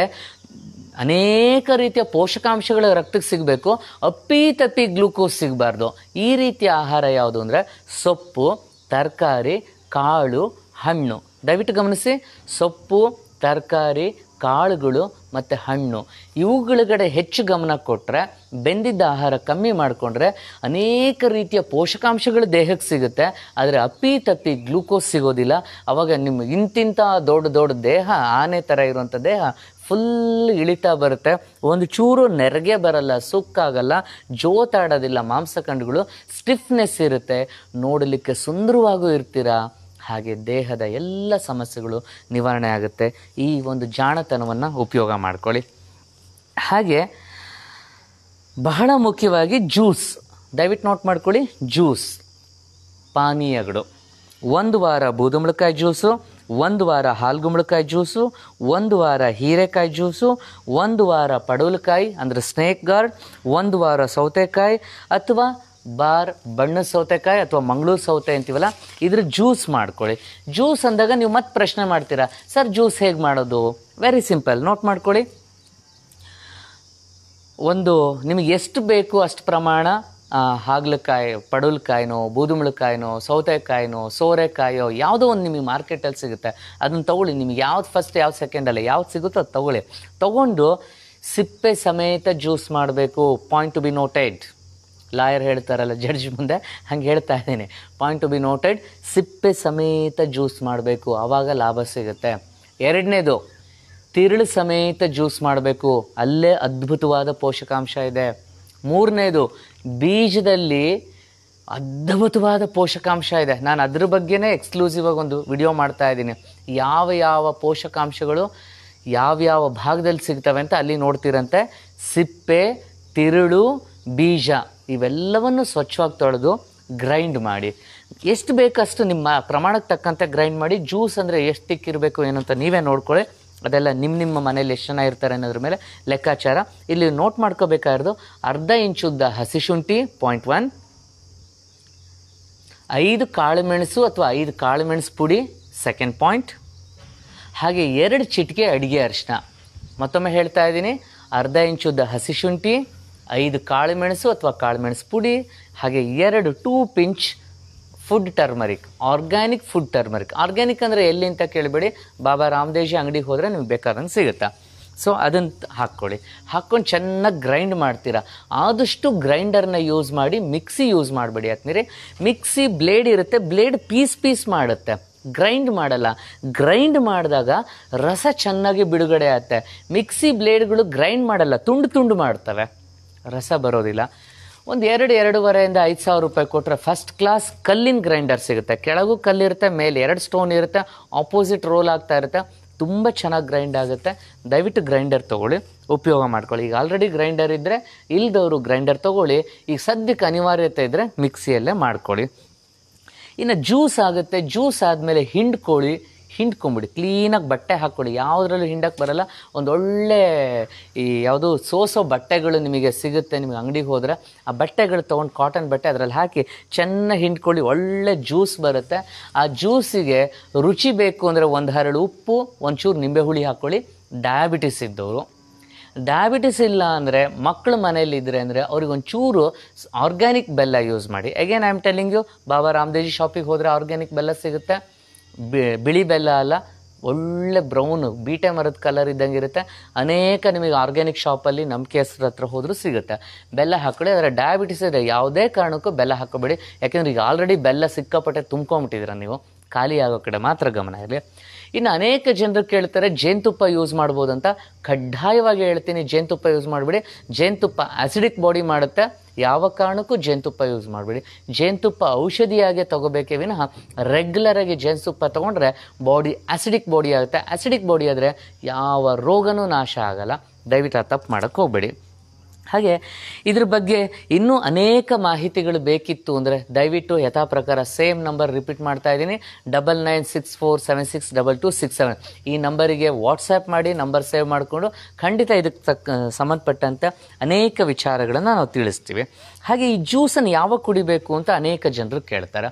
ಅನೇಕ ರೀತಿಯ ಪೋಷಕಾಂಶಗಳು ರಕ್ತಕ್ಕೆ ಸಿಗಬೇಕು ಅಪ್ಪಿ ತಪ್ಪಿ ಗ್ಲೂಕೋಸ್ ಸಿಗಬಾರ್ದು ಈ ರೀತಿಯ ಆಹಾರ ಯಾವುದು ಅಂದರೆ ಸೊಪ್ಪು ತರಕಾರಿ ಕಾಳು ಹಣ್ಣು ದಯವಿಟ್ಟು ಗಮನಿಸಿ ಸೊಪ್ಪು ತರಕಾರಿ ಕಾಳುಗಳು ಮತ್ತು ಹಣ್ಣು ಇವುಗಳ ಕಡೆ ಹೆಚ್ಚು ಗಮನ ಕೊಟ್ಟರೆ ಬೆಂದಿದ್ದ ಆಹಾರ ಕಮ್ಮಿ ಮಾಡಿಕೊಂಡ್ರೆ ಅನೇಕ ರೀತಿಯ ಪೋಷಕಾಂಶಗಳು ದೇಹಕ್ಕೆ ಸಿಗುತ್ತೆ ಆದರೆ ಅಪ್ಪಿ ತಪ್ಪಿ ಗ್ಲೂಕೋಸ್ ಸಿಗೋದಿಲ್ಲ ಆವಾಗ ನಿಮ್ಮ ಇಂತಿಂಥ ದೊಡ್ಡ ದೊಡ್ಡ ದೇಹ ಆನೆ ಥರ ಇರುವಂಥ ದೇಹ ಫುಲ್ ಇಳಿತಾ ಬರುತ್ತೆ ಒಂದು ಚೂರು ನೆರಗೆ ಬರಲ್ಲ ಸುಕ್ಕಾಗಲ್ಲ ಜೋತಾಡೋದಿಲ್ಲ ಮಾಂಸಖಂಡಗಳು ಸ್ಟಿಫ್ನೆಸ್ ಇರುತ್ತೆ ನೋಡಲಿಕ್ಕೆ ಸುಂದರವಾಗೂ ಇರ್ತೀರಾ ಹಾಗೆ ದೇಹದ ಎಲ್ಲ ಸಮಸ್ಯೆಗಳು ನಿವಾರಣೆ ಆಗುತ್ತೆ ಈ ಒಂದು ಜಾಣತನವನ್ನು ಉಪಯೋಗ ಮಾಡ್ಕೊಳ್ಳಿ ಹಾಗೆ ಬಹಳ ಮುಖ್ಯವಾಗಿ ಜ್ಯೂಸ್ ದಯವಿಟ್ಟು ನೋಟ್ ಮಾಡ್ಕೊಳ್ಳಿ ಜ್ಯೂಸ್ ಪಾನೀಯಗಳು ಒಂದು ವಾರ ಬೂದುಂಬಳಕಾಯಿ ಜ್ಯೂಸು ಒಂದು ವಾರ ಹಾಲ್ಗುಂಬಳಕಾಯಿ ಜ್ಯೂಸು ಒಂದು ವಾರ ಹೀರೆಕಾಯಿ ಜ್ಯೂಸು ಒಂದು ವಾರ ಪಡವಲಕಾಯಿ ಅಂದರೆ ಸ್ನೇಕ್ ಗಾರ್ಡ್ ಒಂದು ವಾರ ಸೌತೆಕಾಯಿ ಅಥವಾ ಬಾರ್ ಬಣ್ಣ ಸೌತೆಕಾಯಿ ಅಥವಾ ಮಂಗಳೂರು ಸೌತೆ ಅಂತೀವಲ್ಲ ಇದ್ರ ಜ್ಯೂಸ್ ಮಾಡ್ಕೊಳ್ಳಿ ಜ್ಯೂಸ್ ಅಂದಾಗ ನೀವು ಮತ್ತೆ ಪ್ರಶ್ನೆ ಮಾಡ್ತೀರಾ ಸರ್ ಜ್ಯೂಸ್ ಹೇಗೆ ಮಾಡೋದು ವೆರಿ ಸಿಂಪಲ್ ನೋಟ್ ಮಾಡ್ಕೊಳ್ಳಿ ಒಂದು ನಿಮಗೆ ಎಷ್ಟು ಬೇಕು ಅಷ್ಟು ಪ್ರಮಾಣ ಹಾಗಲಕಾಯಿ ಪಡಲಕಾಯಿನೋ ಬೂದುಮಳಕಾಯಿನೋ ಸೌತೆಕಾಯಿನೋ ಸೋರೆಕಾಯೋ ಯಾವುದೋ ಒಂದು ನಿಮಗೆ ಮಾರ್ಕೆಟಲ್ಲಿ ಸಿಗುತ್ತೆ ಅದನ್ನು ತೊಗೊಳ್ಳಿ ನಿಮ್ಗೆ ಯಾವ್ದು ಫಸ್ಟ್ ಯಾವ್ದು ಸೆಕೆಂಡಲ್ಲಿ ಯಾವ್ದು ಸಿಗುತ್ತೋ ಅದು ತೊಗೊಳ್ಳಿ ತೊಗೊಂಡು ಸಿಪ್ಪೆ ಸಮೇತ ಜ್ಯೂಸ್ ಮಾಡಬೇಕು point to be noted lawyer ಹೇಳ್ತಾರಲ್ಲ ಜಡ್ಜ್ ಮುಂದೆ ಹಂಗೆ ಹೇಳ್ತಾ ಇದ್ದೀನಿ ಪಾಯಿಂಟ್ ಟು ಬಿ ನೋಟೆಡ್ ಸಿಪ್ಪೆ ಸಮೇತ ಜ್ಯೂಸ್ ಮಾಡಬೇಕು ಆವಾಗ ಲಾಭ ಸಿಗುತ್ತೆ ಎರಡನೇದು ತಿರುಳು ಸಮೇತ ಜ್ಯೂಸ್ ಮಾಡಬೇಕು ಅಲ್ಲೇ ಅದ್ಭುತವಾದ ಪೋಷಕಾಂಶ ಇದೆ ಮೂರನೇದು ಬೀಜದಲ್ಲಿ ಅದ್ಭುತವಾದ ಪೋಷಕಾಂಶ ಇದೆ ನಾನು ಅದ್ರ ಬಗ್ಗೆನೇ ಎಕ್ಸ್ಕ್ಲೂಸಿವ್ ಆಗಿ ಒಂದು ವಿಡಿಯೋ ಮಾಡ್ತಾ ಇದ್ದೀನಿ ಯಾವ ಯಾವ ಪೋಷಕಾಂಶಗಳು ಯಾವ್ಯಾವ ಭಾಗದಲ್ಲಿ ಸಿಗ್ತವೆ ಅಂತ ಅಲ್ಲಿ ನೋಡ್ತಿರಂತೆ ಸಿಪ್ಪೆ ತಿರುಳು ಬೀಜ ಇವೆಲ್ಲವನ್ನು ಸ್ವಚ್ಛವಾಗಿ ತೊಳೆದು ಗ್ರೈಂಡ್ ಮಾಡಿ ಎಷ್ಟು ಬೇಕಷ್ಟು ನಿಮ್ಮ ಪ್ರಮಾಣಕ್ಕೆ ತಕ್ಕಂತೆ ಗ್ರೈಂಡ್ ಮಾಡಿ ಜ್ಯೂಸ್ ಅಂದರೆ ಎಷ್ಟು ತಿಕ್ಕಿರಬೇಕು ಏನಂತ ನೀವೇ ನೋಡ್ಕೊಳ್ಳಿ ಅದೆಲ್ಲ ನಿಮ್ಮ ನಿಮ್ಮ ಮನೇಲಿ ಎಷ್ಟು ಜನ ಇರ್ತಾರೆ ಅನ್ನೋದ್ರ ಮೇಲೆ ಲೆಕ್ಕಾಚಾರ ಇಲ್ಲಿ ನೋಟ್ ಮಾಡ್ಕೋಬೇಕಾಗಿರೋದು ಅರ್ಧ ಇಂಚುದ್ದ ಹಸಿ ಶುಂಠಿ ಪಾಯಿಂಟ್ ಒನ್ ಐದು ಕಾಳುಮೆಣಸು ಅಥವಾ ಐದು ಕಾಳುಮೆಣಸು ಪುಡಿ ಸೆಕೆಂಡ್ ಪಾಯಿಂಟ್ ಹಾಗೆ ಎರಡು ಚಿಟಿಕೆ ಅಡುಗೆ ಅರಿಶಿನ ಮತ್ತೊಮ್ಮೆ ಹೇಳ್ತಾ ಇದ್ದೀನಿ ಅರ್ಧ ಇಂಚುದ್ದ ಹಸಿ ಶುಂಠಿ ಐದು ಕಾಳುಮೆಣಸು ಅಥವಾ ಕಾಳುಮೆಣಸು ಪುಡಿ ಹಾಗೆ ಎರಡು two pinch food turmeric organic food turmeric organic ಅಂದರೆ ಎಲ್ಲಿ ಅಂತ ಕೇಳಬೇಡಿ ಬಾಬಾ ರಾಮದೇಶಿ ಅಂಗಡಿಗೆ ಹೋದರೆ ನಿಮ್ಗೆ ಬೇಕಾದಂಗೆ ಸಿಗುತ್ತಾ ಸೊ ಅದನ್ನು ಹಾಕ್ಕೊಳ್ಳಿ ಹಾಕ್ಕೊಂಡು ಚೆನ್ನಾಗಿ ಗ್ರೈಂಡ್ ಮಾಡ್ತೀರಾ ಆದಷ್ಟು ಗ್ರೈಂಡರ್ನ ಯೂಸ್ ಮಾಡಿ ಮಿಕ್ಸಿ ಯೂಸ್ ಮಾಡಬೇಡಿ ಯಾಕಂದರೆ ಮಿಕ್ಸಿ ಬ್ಲೇಡ್ ಇರುತ್ತೆ ಬ್ಲೇಡ್ ಪೀಸ್ ಪೀಸ್ ಮಾಡುತ್ತೆ ಗ್ರೈಂಡ್ ಮಾಡಲ್ಲ ಗ್ರೈಂಡ್ ಮಾಡಿದಾಗ ರಸ ಚೆನ್ನಾಗಿ ಬಿಡುಗಡೆ ಆಗುತ್ತೆ ಮಿಕ್ಸಿ ಬ್ಲೇಡ್ಗಳು ಗ್ರೈಂಡ್ ಮಾಡಲ್ಲ ತುಂಡು ತುಂಡು ಮಾಡ್ತವೆ ರಸ ಬರೋದಿಲ್ಲ ಒಂದು ಎರಡು ಎರಡೂವರೆಯಿಂದ ಐದು ಸಾವಿರ ರೂಪಾಯಿ ಕೊಟ್ಟರೆ ಫಸ್ಟ್ ಕ್ಲಾಸ್ ಕಲ್ಲಿನ ಗ್ರೈಂಡರ್ ಸಿಗುತ್ತೆ ಕೆಳಗೂ ಕಲ್ಲಿರುತ್ತೆ ಮೇಲೆ ಎರಡು ಸ್ಟೋನ್ ಇರುತ್ತೆ ಆಪೋಸಿಟ್ ರೋಲ್ ಆಗ್ತಾ ಇರುತ್ತೆ ತುಂಬ ಚೆನ್ನಾಗಿ ಗ್ರೈಂಡ್ ಆಗುತ್ತೆ ದಯವಿಟ್ಟು ಗ್ರೈಂಡರ್ ತೊಗೊಳ್ಳಿ ಉಪಯೋಗ ಮಾಡ್ಕೊಳ್ಳಿ ಈಗ ಆಲ್ರೆಡಿ ಗ್ರೈಂಡರ್ ಇದ್ದರೆ ಇಲ್ದವರು ಗ್ರೈಂಡರ್ ತೊಗೊಳ್ಳಿ ಈಗ ಸದ್ಯಕ್ಕೆ ಅನಿವಾರ್ಯತೆ ಇದ್ದರೆ ಮಿಕ್ಸಿಯಲ್ಲೇ ಮಾಡ್ಕೊಳ್ಳಿ ಇನ್ನು ಜ್ಯೂಸ್ ಆಗುತ್ತೆ ಜ್ಯೂಸ್ ಆದಮೇಲೆ ಹಿಂಡ್ಕೊಳ್ಳಿ ಹಿಂಡ್ಕೊಂಬಿಡಿ ಕ್ಲೀನಾಗಿ ಬಟ್ಟೆ ಹಾಕ್ಕೊಳ್ಳಿ ಯಾವುದ್ರಲ್ಲೂ ಹಿಂಡಕ್ಕೆ ಬರಲ್ಲ ಒಂದು ಒಳ್ಳೆ ಈ ಯಾವುದು ಸೋಸೋ ಬಟ್ಟೆಗಳು ನಿಮಗೆ ಸಿಗುತ್ತೆ ನಿಮಗೆ ಅಂಗಡಿಗೆ ಹೋದರೆ ಆ ಬಟ್ಟೆಗಳು ತೊಗೊಂಡು ಕಾಟನ್ ಬಟ್ಟೆ ಅದರಲ್ಲಿ ಹಾಕಿ ಚೆನ್ನಾಗಿ ಹಿಂಡ್ಕೊಳ್ಳಿ ಒಳ್ಳೆ ಜ್ಯೂಸ್ ಬರುತ್ತೆ ಆ ಜ್ಯೂಸಿಗೆ ರುಚಿ ಬೇಕು ಅಂದರೆ ಒಂದು ಹರಳು ಉಪ್ಪು ಒಂಚೂರು ನಿಂಬೆ ಹುಳಿ ಹಾಕ್ಕೊಳ್ಳಿ ಡಯಾಬಿಟಿಸ್ ಇದ್ದವರು ಡಯಾಬಿಟಿಸ್ ಇಲ್ಲ ಅಂದರೆ ಮಕ್ಕಳು ಮನೇಲಿ ಇದ್ದರೆ ಅಂದರೆ ಅವ್ರಿಗೆ ಒಂಚೂರು ಆರ್ಗ್ಯಾನಿಕ್ ಬೆಲ್ಲ ಯೂಸ್ ಮಾಡಿ again I am telling you Baba ರಾಮದೇಜಿ ಶಾಪಿಗೆ ಹೋದರೆ ಆರ್ಗ್ಯಾನಿಕ್ ಬೆಲ್ಲ ಸಿಗುತ್ತೆ ಬಿಳಿ ಬೆಲ್ಲ ಅಲ್ಲ ಒಳ್ಳೆ ಬ್ರೌನು ಬೀಟೆ ಮರದ ಕಲರ್ ಇದ್ದಂಗೆ ಇರುತ್ತೆ ಅನೇಕ ನಿಮಗೆ ಆರ್ಗ್ಯಾನಿಕ್ ಶಾಪಲ್ಲಿ ನಂಬಿಕೆ ಹೆಸರು ಹತ್ರ ಹೋದರೂ ಸಿಗುತ್ತೆ ಬೆಲ್ಲ ಹಾಕೊಳ್ಳಿ ಅದರ ಡಯಾಬಿಟಿಸ್ ಇದೆ ಯಾವುದೇ ಕಾರಣಕ್ಕೂ ಬೆಲ್ಲ ಹಾಕೋಬೇಡಿ ಯಾಕೆಂದರೆ ಈಗ ಆಲ್ರೆಡಿ ಬೆಲ್ಲ ಸಿಕ್ಕಾಪಟ್ಟೆ ತುಂಬ್ಕೊಂಬಿಟ್ಟಿದ್ದೀರ ನೀವು ಖಾಲಿಯಾಗೋ ಕಡೆ ಮಾತ್ರ ಗಮನ ಇರಲಿ ಇನ್ನು ಅನೇಕ ಜನರು ಕೇಳ್ತಾರೆ ಜೇನುತುಪ್ಪ ಯೂಸ್ ಮಾಡ್ಬೋದಂತ ಕಡ್ಡಾಯವಾಗಿ ಹೇಳ್ತೀನಿ ಜೇನುತುಪ್ಪ ಯೂಸ್ ಮಾಡಿಬಿಡಿ ಜೇನುತುಪ್ಪ ಆ್ಯಸಿಡಿಕ್ ಬಾಡಿ ಮಾಡುತ್ತೆ ಯಾವ ಕಾರಣಕ್ಕೂ ಜೇನುತುಪ್ಪ ಯೂಸ್ ಮಾಡಬೇಡಿ ಜೇನುತುಪ್ಪ ಔಷಧಿಯಾಗೆ ತೊಗೋಬೇಕೇ ವಿನಃ ರೆಗ್ಯುಲರಾಗಿ ಜೇನುತುಪ್ಪ ತೊಗೊಂಡ್ರೆ ಬಾಡಿ ಆ್ಯಸಿಡಿಕ್ ಬಾಡಿ ಆಗುತ್ತೆ ಆ್ಯಸಿಡಿಕ್ ಬಾಡಿ ಆದರೆ ಯಾವ ರೋಗನೂ ನಾಶ ಆಗಲ್ಲ ದಯವಿಟ್ಟು ತಪ್ಪು ಮಾಡೋಕ್ಕೆ ಹೋಗಬೇಡಿ ಹಾಗೆ ಇದ್ರ ಬಗ್ಗೆ ಇನ್ನೂ ಅನೇಕ ಮಾಹಿತಿಗಳು ಬೇಕಿತ್ತು ಅಂದರೆ ದಯವಿಟ್ಟು ಯಥಾ ಪ್ರಕಾರ ಸೇಮ್ ನಂಬರ್ ರಿಪೀಟ್ ಮಾಡ್ತಾ ಇದ್ದೀನಿ double nine six four seven six double two six seven ಈ ನಂಬರಿಗೆ ವಾಟ್ಸ್ಆ್ಯಪ್ ಮಾಡಿ ನಂಬರ್ ಸೇವ್ ಮಾಡಿಕೊಂಡು ಖಂಡಿತ ಇದಕ್ಕೆ ತಕ್ಕ ಸಂಬಂಧಪಟ್ಟಂಥ ಅನೇಕ ವಿಚಾರಗಳನ್ನು ನಾವು ತಿಳಿಸ್ತೀವಿ ಹಾಗೆ ಈ ಜ್ಯೂಸನ್ನು ಯಾವಾಗ ಕುಡಿಬೇಕು ಅಂತ ಅನೇಕ ಜನರು ಕೇಳ್ತಾರೆ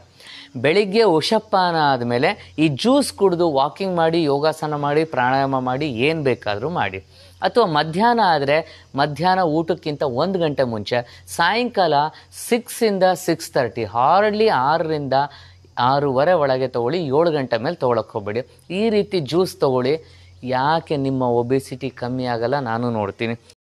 ಬೆಳಿಗ್ಗೆ ಉಷಪಾನ ಆದಮೇಲೆ ಈ ಜ್ಯೂಸ್ ಕುಡಿದು ವಾಕಿಂಗ್ ಮಾಡಿ ಯೋಗಾಸನ ಮಾಡಿ ಪ್ರಾಣಾಯಾಮ ಮಾಡಿ ಏನು ಬೇಕಾದರೂ ಮಾಡಿ ಅಥವಾ ಮಧ್ಯಾಹ್ನ ಆದರೆ ಮಧ್ಯಾಹ್ನ ಊಟಕ್ಕಿಂತ ಒಂದು ಗಂಟೆ ಮುಂಚೆ ಸಾಯಂಕಾಲ ಸಿಕ್ಸಿಂದ ಸಿಕ್ಸ್ ತರ್ಟಿ ಹಾರ್ಡ್ಲಿ ಆರರಿಂದ ಆರೂವರೆ ಒಳಗೆ ತೊಗೊಳ್ಳಿ ಏಳು ಗಂಟೆ ಮೇಲೆ ತೊಗೊಳಕ್ಕೆ ಹೋಗ್ಬೇಡಿ ಈ ರೀತಿ ಜ್ಯೂಸ್ ತೊಗೊಳ್ಳಿ ಯಾಕೆ ನಿಮ್ಮ ಒಬೆಸಿಟಿ ಕಮ್ಮಿ ಆಗಲ್ಲ ನಾನು ನೋಡ್ತೀನಿ